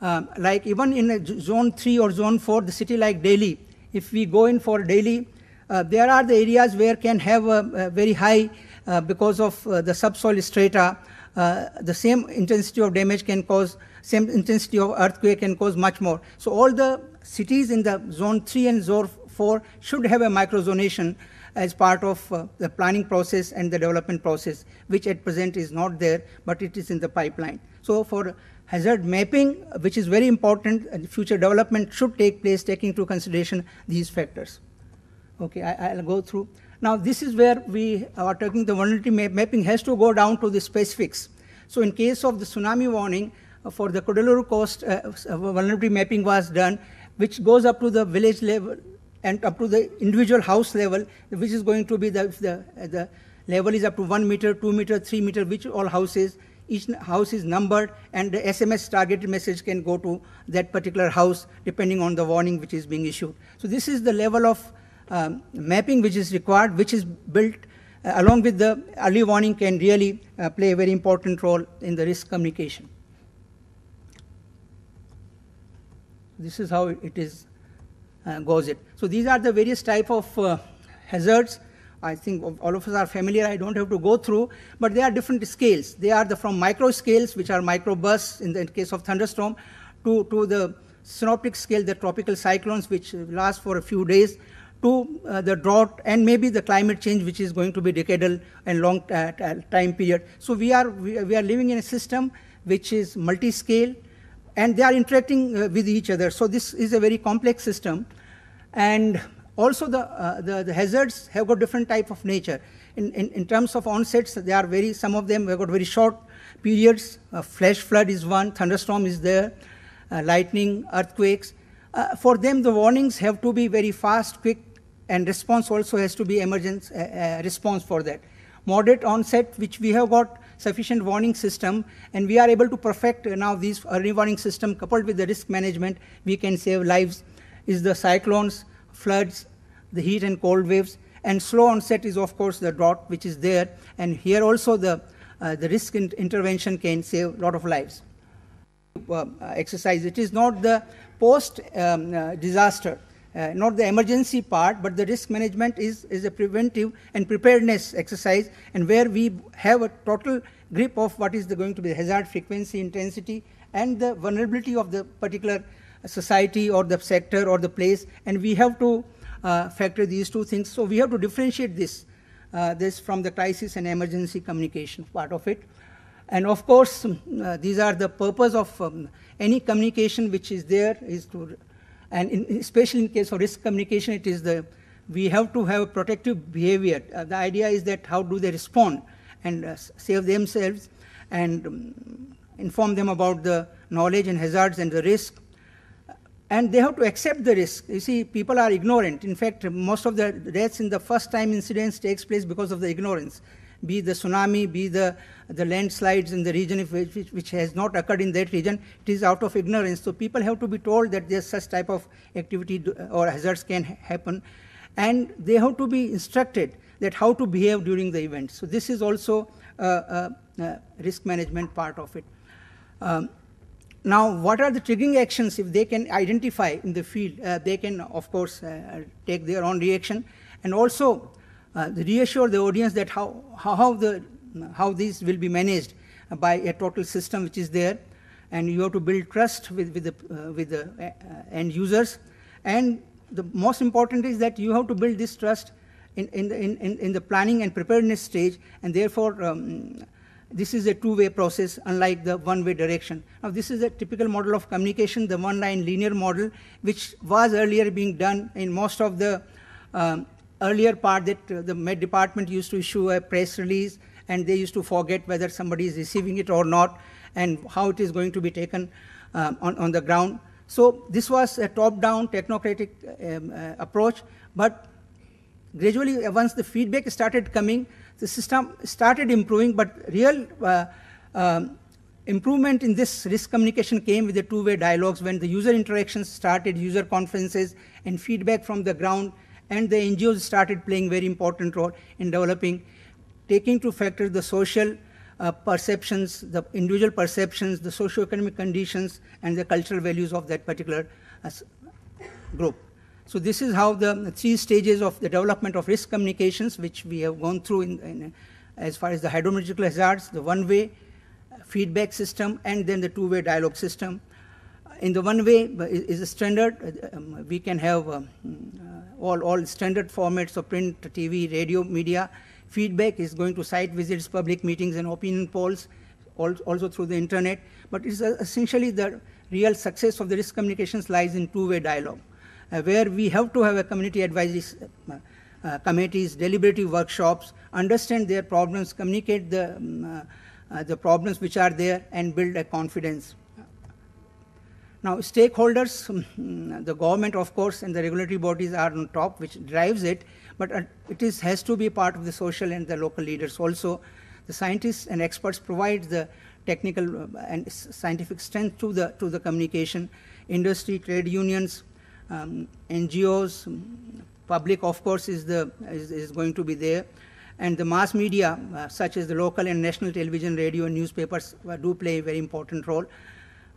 Uh, like even in zone 3 or zone 4, the city like Delhi, if we go in for Delhi, uh, there are the areas where can have a, a very high uh, because of uh, the subsoil strata uh, the same intensity of damage can cause, same intensity of earthquake can cause much more. So all the cities in the zone 3 and zone 4 should have a microzonation as part of uh, the planning process and the development process, which at present is not there, but it is in the pipeline. So for hazard mapping, which is very important, uh, future development should take place taking into consideration these factors. Okay, I, will go through. Now, this is where we are taking the vulnerability ma- mapping has to go down to the specifics. So, in case of the tsunami warning, uh, for the Kodaluru coast, uh, uh, vulnerability mapping was done, which goes up to the village level and up to the individual house level, which is going to be the, the, uh, the level is up to 1 meter, 2 meter, 3 meter, which all houses, each house is numbered and the SMS targeted message can go to that particular house depending on the warning which is being issued. So this is the level of um, mapping which is required, which is built uh, along with the early warning can really uh, play a very important role in the risk communication. This is how it is uh, goes it. So these are the various type of uh, hazards. I think all of us are familiar. I don't have to go through, but they are different scales. They are the, from micro scales, which are microbursts in the in case of thunderstorm, to to the synoptic scale, the tropical cyclones, which last for a few days, to uh, the drought and maybe the climate change, which is going to be decadal and long uh, time period. So we are we are living in a system which is multi-scale, and they are interacting uh, with each other. So this is a very complex system, and also the, uh, the, the hazards have got different type of nature. In, in, in terms of onsets, they are very some of them have got very short periods. Uh, flash flood is one, thunderstorm is there, uh, lightning, earthquakes. for them, the warnings have to be very fast, quick, and response also has to be emergence uh, uh, response for that. Moderate onset, which we have got sufficient warning system, and we are able to perfect now these early warning system coupled with the risk management, we can save lives. Is the cyclones, floods, the heat and cold waves, and slow onset is of course the drought which is there, and here also the uh, the risk in intervention can save a lot of lives. Uh, exercise. It is not the post um, uh, disaster uh, not the emergency part, but the risk management is, is a preventive and preparedness exercise, and where we have a total grip of what is the, going to be the hazard frequency, intensity, and the vulnerability of the particular society or the sector or the place, and we have to uh, factor these two things. So we have to differentiate this, uh, this from the crisis and emergency communication part of it. And of course, um, uh, these are the purpose of um, any communication which is there is to and in, especially in case of risk communication, it is the we have to have a protective behavior. Uh, the idea is that how do they respond and uh, save themselves and um, inform them about the knowledge and hazards and the risk. Uh, and they have to accept the risk. You see, people are ignorant. In fact, most of the deaths in the first time incidents takes place because of the ignorance be the tsunami, be the, the landslides in the region if, which, which has not occurred in that region, it is out of ignorance. So people have to be told that there's such type of activity or hazards can happen. And they have to be instructed that how to behave during the event. So this is also a, risk management part of it. Um, now, what are the triggering actions if they can identify in the field? Uh, they can, of course, uh, take their own reaction. And also, uh, reassure the audience that how, how, the, how this will be managed by a total system which is there, and you have to build trust with, with the, uh, with the uh, uh end users. And the most important is that you have to build this trust in, in, the, in, in the planning and preparedness stage, and therefore, um, this is a two-way process, unlike the one-way direction. Now, this is a typical model of communication, the one-line linear model, which was earlier being done in most of the um, earlier part that uh, the Met Department used to issue a press release and they used to forget whether somebody is receiving it or not and how it is going to be taken uh, on, on the ground. So this was a top-down technocratic um, uh, approach, but gradually uh, once the feedback started coming, the system started improving, but real uh, um, improvement in this risk communication came with the two-way dialogues when the user interactions started, user conferences, and feedback from the ground and the NGOs started playing very important role in developing, taking to factor the social uh, perceptions, the individual perceptions, the socioeconomic conditions, and the cultural values of that particular uh, group. So this is how the three stages of the development of risk communications, which we have gone through in, in as far as the hydrological hazards, the one-way uh, feedback system, and then the two-way dialogue system. In the one-way uh, is, is a standard. Uh, um, we can have um, uh, all, all standard formats of print, TV, radio, media. Feedback is going to site visits, public meetings, and opinion polls, also through the internet. But it's uh, essentially the real success of the risk communications lies in two-way dialogue, uh, where we have to have a community advisory uh, uh committees, deliberative workshops, understand their problems, communicate the, um, the problems which are there, and build a confidence. Now, stakeholders, mm, mm, the government, of course, and the regulatory bodies are on top, which drives it, but it uh, it is, has to be part of the social and the local leaders also. The scientists and experts provide the technical uh, and scientific strength to the, to the communication, industry, trade unions, um, NGOs, mm, public, of course, is, the, is, is going to be there and the mass media, uh, such as the local and national television, radio, and newspapers, uh, do play a very important role.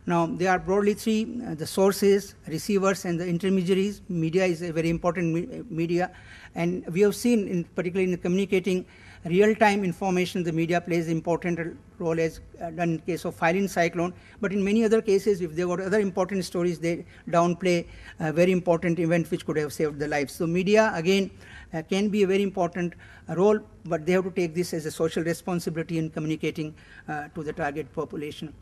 Now, there are broadly three, uh, the sources, receivers, and the intermediaries. Media is a very important me uh, media. And we have seen, in, particularly in communicating real-time information, the media plays an important role as uh, the in case of filing cyclone. But in many other cases, if there were other important stories, they downplay a very important event which could have saved the lives. So media, again, uh, can be a very important uh, role, but they have to take this as a social responsibility in communicating uh, to the target population.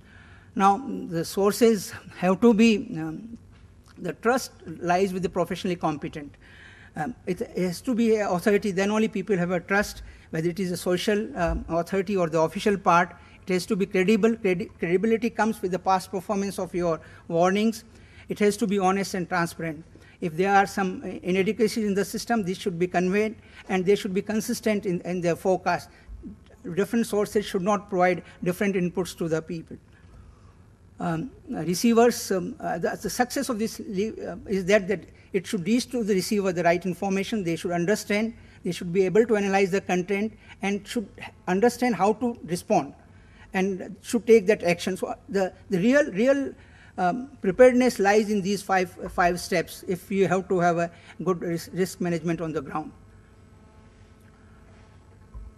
Now, the sources have to be, um, the trust lies with the professionally competent. Um, it, has to be an authority, then only people have a trust, whether it is a social um, authority or the official part. It has to be credible. Credi credibility comes with the past performance of your warnings. It has to be honest and transparent. If there are some inadequacies in the system, this should be conveyed and they should be consistent in, in their forecast. Different sources should not provide different inputs to the people um, receivers, um, uh, the, the, success of this uh, is that, that it should reach to the receiver the right information, they should understand, they should be able to analyze the content and should understand how to respond and should take that action. So uh, the, the real, real um, preparedness lies in these five, five steps if you have to have a good risk management on the ground.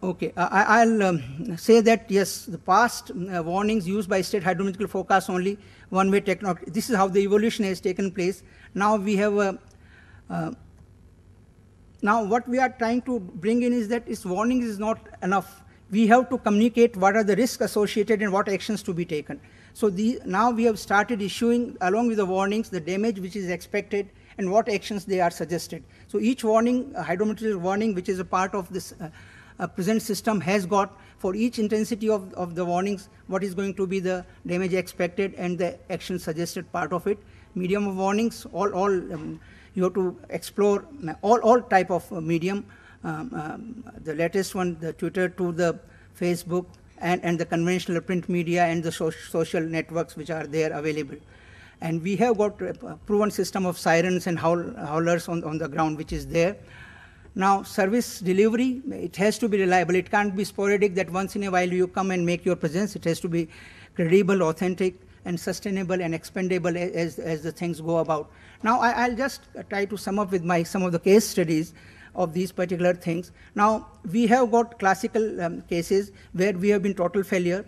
Okay, uh, I, will um, say that yes, the past uh, warnings used by state hydrometrical forecasts only one way technology. This is how the evolution has taken place. Now we have a, uh, uh, now what we are trying to bring in is that its warning is not enough. We have to communicate what are the risks associated and what actions to be taken. So the, now we have started issuing along with the warnings the damage which is expected and what actions they are suggested. So each warning, hydrometeorological warning, which is a part of this. Uh, uh, present system has got for each intensity of, of the warnings, what is going to be the damage expected and the action suggested part of it. Medium of warnings, all, all um, you have to explore all, all type of uh, medium. Um, um, the latest one, the Twitter to the Facebook and, and the conventional print media and the so social networks which are there available. And we have got a proven system of sirens and howl howlers on, on the ground which is there. Now, service delivery, it has to be reliable. It can't be sporadic that once in a while you come and make your presence. It has to be credible, authentic, and sustainable and expendable as, as the things go about. Now, I, will just try to sum up with my some of the case studies of these particular things. Now, we have got classical um, cases where we have been total failure.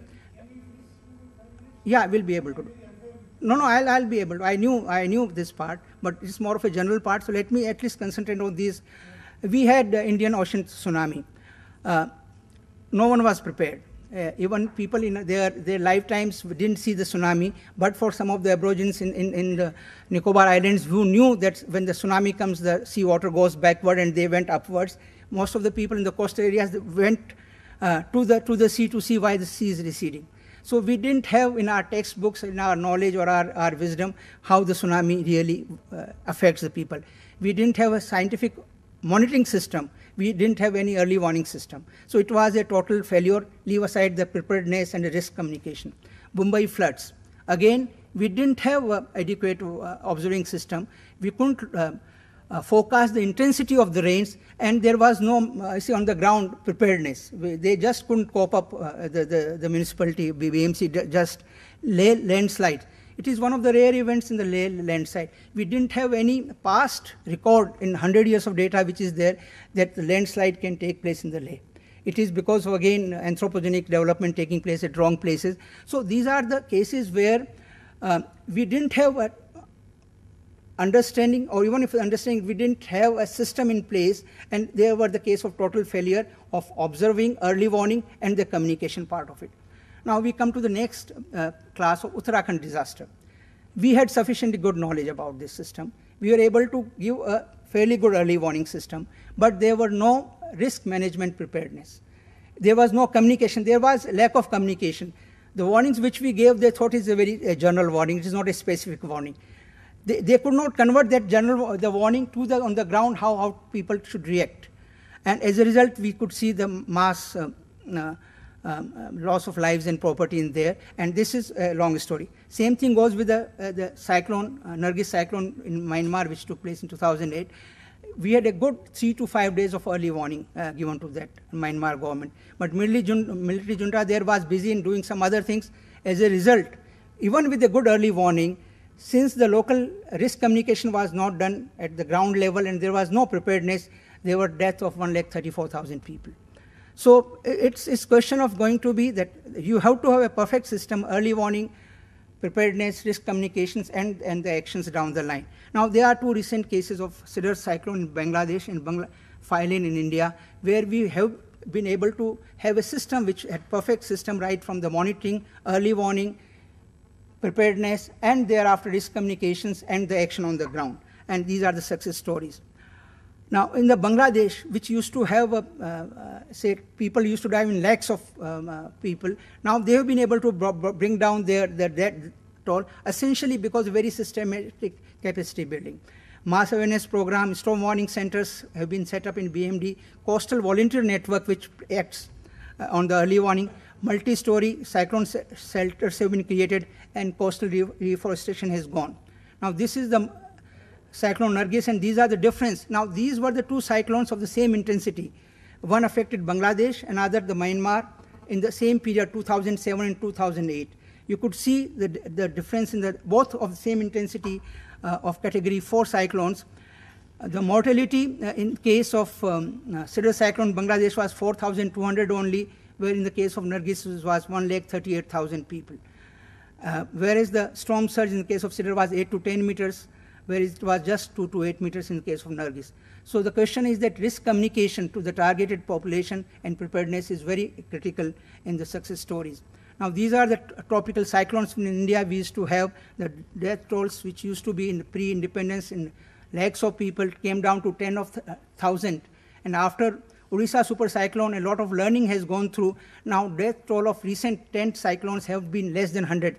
Yeah, we'll be able to do. No, no, I'll, I'll be able to. I knew, I knew this part, but it's more of a general part. So let me at least concentrate on these we had the Indian Ocean tsunami. Uh, no one was prepared. Uh, even people in their, their lifetimes didn't see the tsunami, but for some of the Aborigines in, in, in the Nicobar Islands who knew that when the tsunami comes, the seawater goes backward and they went upwards. Most of the people in the coastal areas went uh, to, the, to the sea to see why the sea is receding. So we didn't have in our textbooks, in our knowledge or our, our wisdom, how the tsunami really uh, affects the people. We didn't have a scientific monitoring system, we didn't have any early warning system. So it was a total failure, leave aside the preparedness and the risk communication. Mumbai floods. Again, we didn't have an uh, adequate uh, observing system. We couldn't uh, uh forecast the intensity of the rains, and there was no, uh, I see, on the ground preparedness. We, they just couldn't cope up, the, the, the municipality, BMC, just lay it is one of the rare events in the landslide. We didn't have any past record in 100 years of data which is there that the landslide can take place in the lay. It is because of, again, anthropogenic development taking place at wrong places. So these are the cases where uh, we didn't have a understanding or even if understanding we didn't have a system in place and there were the case of total failure of observing early warning and the communication part of it now we come to the next uh, class of Uttarakhand disaster. We had sufficiently good knowledge about this system. We were able to give a fairly good early warning system, but there were no risk management preparedness. There was no communication. There was lack of communication. The warnings which we gave, they thought is a very a general warning. It is not a specific warning. They, they could not convert that general the warning to the on the ground how how people should react, and as a result, we could see the mass uh, uh, um, um, loss of lives and property in there. And this is a long story. Same thing goes with the, uh, the cyclone, uh, Nargis cyclone in Myanmar, which took place in 2008. We had a good three to five days of early warning uh, given to that Myanmar government. But military, jun- military junta there was busy in doing some other things. As a result, even with a good early warning, since the local risk communication was not done at the ground level and there was no preparedness, there were deaths of 1,34,000 people. So it's, it's question of going to be that you have to have a perfect system, early warning, preparedness, risk communications, and, and the actions down the line. Now, there are two recent cases of Sidar cyclone in Bangladesh and Bangla Phylin in India, where we have been able to have a system which had perfect system right from the monitoring, early warning, preparedness, and thereafter risk communications and the action on the ground. And these are the success stories. Now, in the Bangladesh, which used to have, a, uh, uh, say, people used to die in lakhs of um, uh, people, now they have been able to bring down their, their death toll, essentially because very systematic capacity building. Mass awareness program, storm warning centers have been set up in BMD, coastal volunteer network which acts uh, on the early warning, multi-story cyclone shelters have been created, and coastal re reforestation has gone. Now, this is the cyclone Nargis, and these are the difference. Now, these were the two cyclones of the same intensity. One affected Bangladesh, another the Myanmar in the same period, 2007 and 2008. You could see the, the difference in the both of the same intensity uh, of category 4 cyclones. the mortality uh, in case of um, uh, cyclone Bangladesh was 4,200 only, where in the case of Nargis was 1 lakh 38,000 people. Uh, whereas the storm surge in the case of Cyclone was 8 to 10 meters, whereas it was just 2 to 8 meters in the case of Nargis. So the question is that risk communication to the targeted population and preparedness is very critical in the success stories. Now these are the tropical cyclones in India. We used to have the death tolls which used to be in pre-independence in lakhs of people came down to 10 of uh, thousand. And after Orissa super cyclone, a lot of learning has gone through. Now death toll of recent 10 cyclones have been less than 100.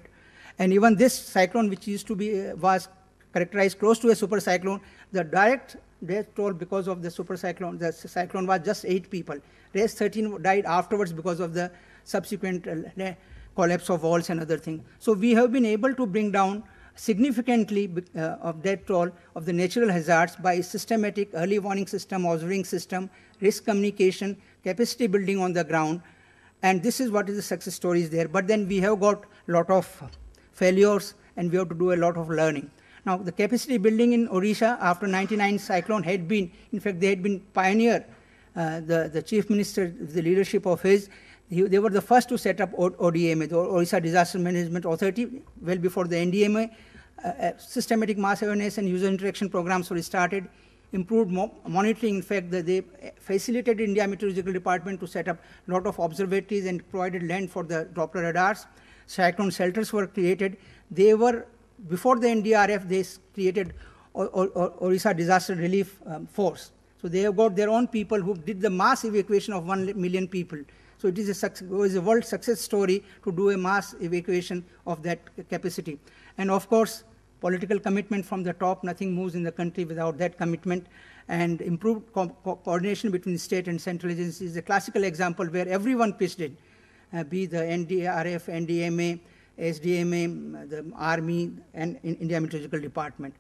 And even this cyclone, which used to be, uh, was characterized close to a super cyclone, The direct death toll because of the cyclone, the cyclone was just eight people. Rest 13 died afterwards because of the subsequent uh, collapse of walls and other things. So we have been able to bring down significantly uh, of death toll of the natural hazards by systematic early warning system, observing system, risk communication, capacity building on the ground. And this is what is the success stories there. But then we have got a lot of failures and we have to do a lot of learning. Now, the capacity building in Odisha after 99 cyclone had been, in fact, they had been pioneer. Uh, the, the chief minister, the leadership of his, he, they were the first to set up ODMA, the Odisha Disaster Management Authority, well before the NDMA. Uh, uh, systematic mass awareness and user interaction programs were started. Improved mo- monitoring, in fact, the, they facilitated India Meteorological Department to set up a lot of observatories and provided land for the Doppler radars. Cyclone shelters were created. They were before the NDRF, they created Orissa Disaster Relief um, Force. So they have got their own people who did the mass evacuation of 1 million people. So it is, a, it is a, world success story to do a mass evacuation of that capacity. And of course, political commitment from the top, nothing moves in the country without that commitment. And improved co co coordination between state and central agencies is a classical example where everyone pitched in, uh, be the NDRF, NDMA, SDMA, the Army, and in India Meteorological Department.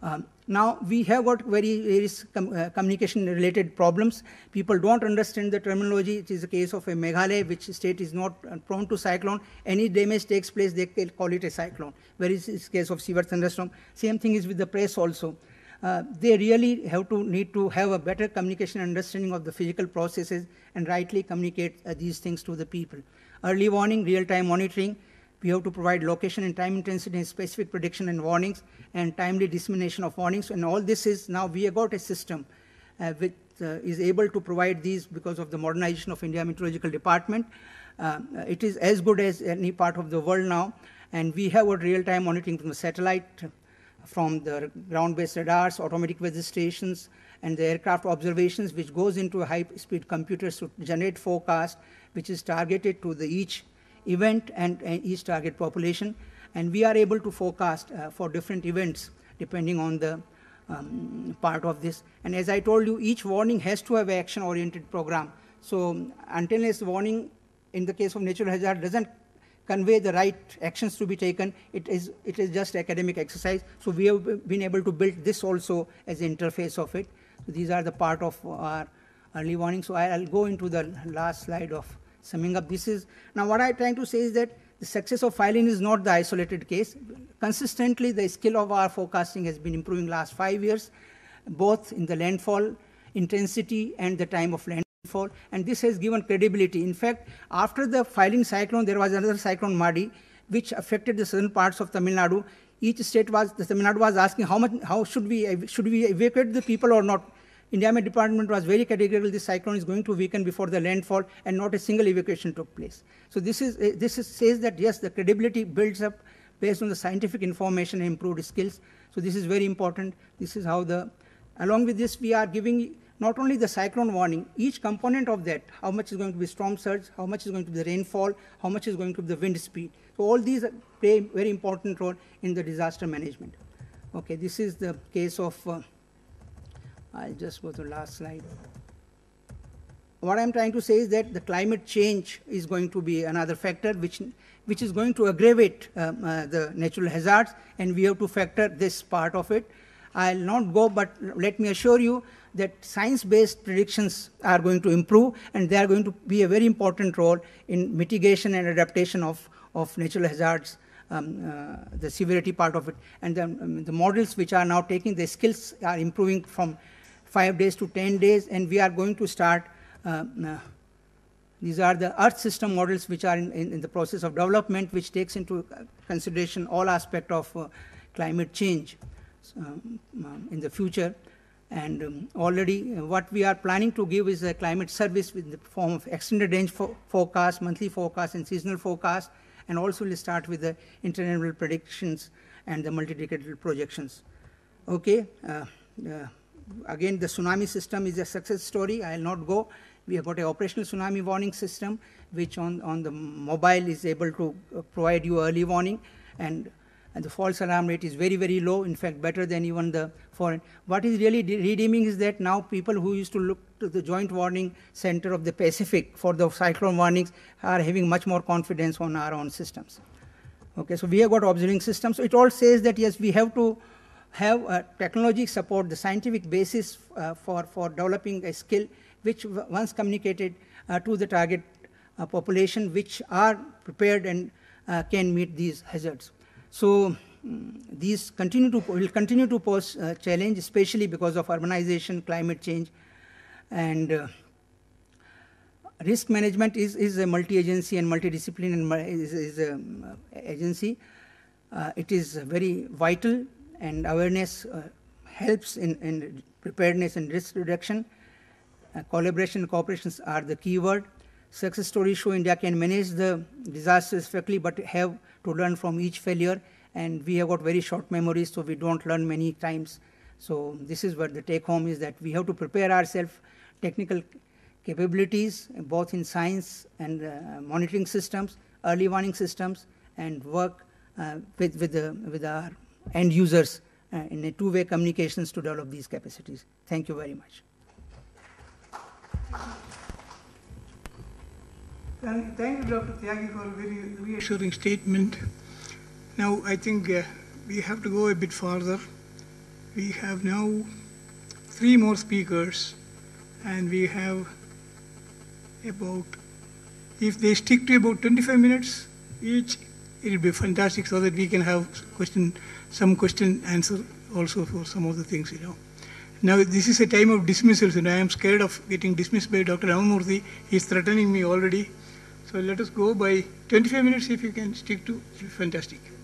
Um, now we have got very various com uh, communication related problems. People don't understand the terminology. It is a case of a Meghalaya, which state is not prone to cyclone. Any damage takes place, they call it a cyclone. it's this case of severe thunderstorm, same thing is with the press also. Uh, they really have to need to have a better communication understanding of the physical processes and rightly communicate uh, these things to the people. Early warning, real-time monitoring, we have to provide location and time intensity and specific prediction and warnings and timely dissemination of warnings. And all this is now we have got a system uh, which uh, is able to provide these because of the modernization of India Meteorological Department. Uh, uh it is as good as any part of the world now. And we have a real-time monitoring from the satellite, uh, from the ground-based radars, automatic weather stations, and the aircraft observations, which goes into high-speed computers to generate forecast, which is targeted to the each event and, each target population. And we are able to forecast uh, for different events depending on the um, part of this. And as I told you, each warning has to have action-oriented program. So until this warning, in the case of natural hazard, doesn't convey the right actions to be taken. It is, it is just academic exercise. So we have been able to build this also as interface of it. So these are the part of our early warning. So I'll go into the last slide of summing up this is now what i'm trying to say is that the success of filing is not the isolated case consistently the skill of our forecasting has been improving last 5 years both in the landfall intensity and the time of landfall and this has given credibility in fact after the filing cyclone there was another cyclone madi which affected the southern parts of tamil nadu each state was the tamil nadu was asking how much how should we should we evacuate the people or not Indiamet department was very categorical, this cyclone is going to weaken before the landfall and not a single evacuation took place. So this, is, uh, this is, says that yes, the credibility builds up based on the scientific information and improved skills. So this is very important. This is how the, along with this, we are giving not only the cyclone warning, each component of that, how much is going to be storm surge, how much is going to be the rainfall, how much is going to be the wind speed. So all these play a very important role in the disaster management. Okay, this is the case of uh, I'll just go to the last slide. What I'm trying to say is that the climate change is going to be another factor which, which is going to aggravate um, uh, the natural hazards, and we have to factor this part of it. I'll not go, but let me assure you that science-based predictions are going to improve, and they are going to be a very important role in mitigation and adaptation of, of natural hazards um, uh, the severity part of it. And um, the models which are now taking the skills are improving from 5 days to 10 days, and we are going to start. Uh, uh, these are the Earth system models which are in, in, in, the process of development, which takes into consideration all aspect of uh, climate change um, um in the future. And um, already uh, what we are planning to give is a climate service in the form of extended range fo forecast, monthly forecast, and seasonal forecast. And also we'll start with the interannual predictions and the multi-decadal projections. Okay. Uh, uh again, the tsunami system is a success story. I'll not go. We have got an operational tsunami warning system, which on, on the mobile is able to uh, provide you early warning. And, and the false alarm rate is very, very low, in fact, better than even the foreign. What is really redeeming is that now people who used to look to the Joint Warning Center of the Pacific for the cyclone warnings are having much more confidence on our own systems. Okay, so we have got observing systems. So it all says that, yes, we have to have uh, technology support, the scientific basis uh, for, for developing a skill which once communicated uh, to the target uh, population which are prepared and uh, can meet these hazards. So mm, these continue to, will continue to pose a challenge, especially because of urbanization, climate change, and uh, risk management is, is a multi-agency and multidiscipline is, is mm, agency. it is very vital and awareness uh, helps in, in preparedness and risk reduction. Uh, collaboration and cooperations are the key word. Success stories show India can manage the disasters effectively but have to learn from each failure and we have got very short memories so we don't learn many times. So this is what the take home is that we have to prepare ourselves technical capabilities both in science and uh, monitoring systems, early warning systems and work uh, with, with, the, with our end users uh, in a two-way communications to develop these capacities. Thank you very much. Thank you, Dr. Tyagi, for a very reassuring statement. Now, I think uh, we have to go a bit further. We have now three more speakers, and we have about, if they stick to about 25 minutes each, it will be fantastic so that we can have question some question answer also for some of the things, you know. Now this is a time of dismissals, and I am scared of getting dismissed by Dr. Ramamurthy. He is threatening me already. So let us go by 25 minutes if you can stick to. Fantastic.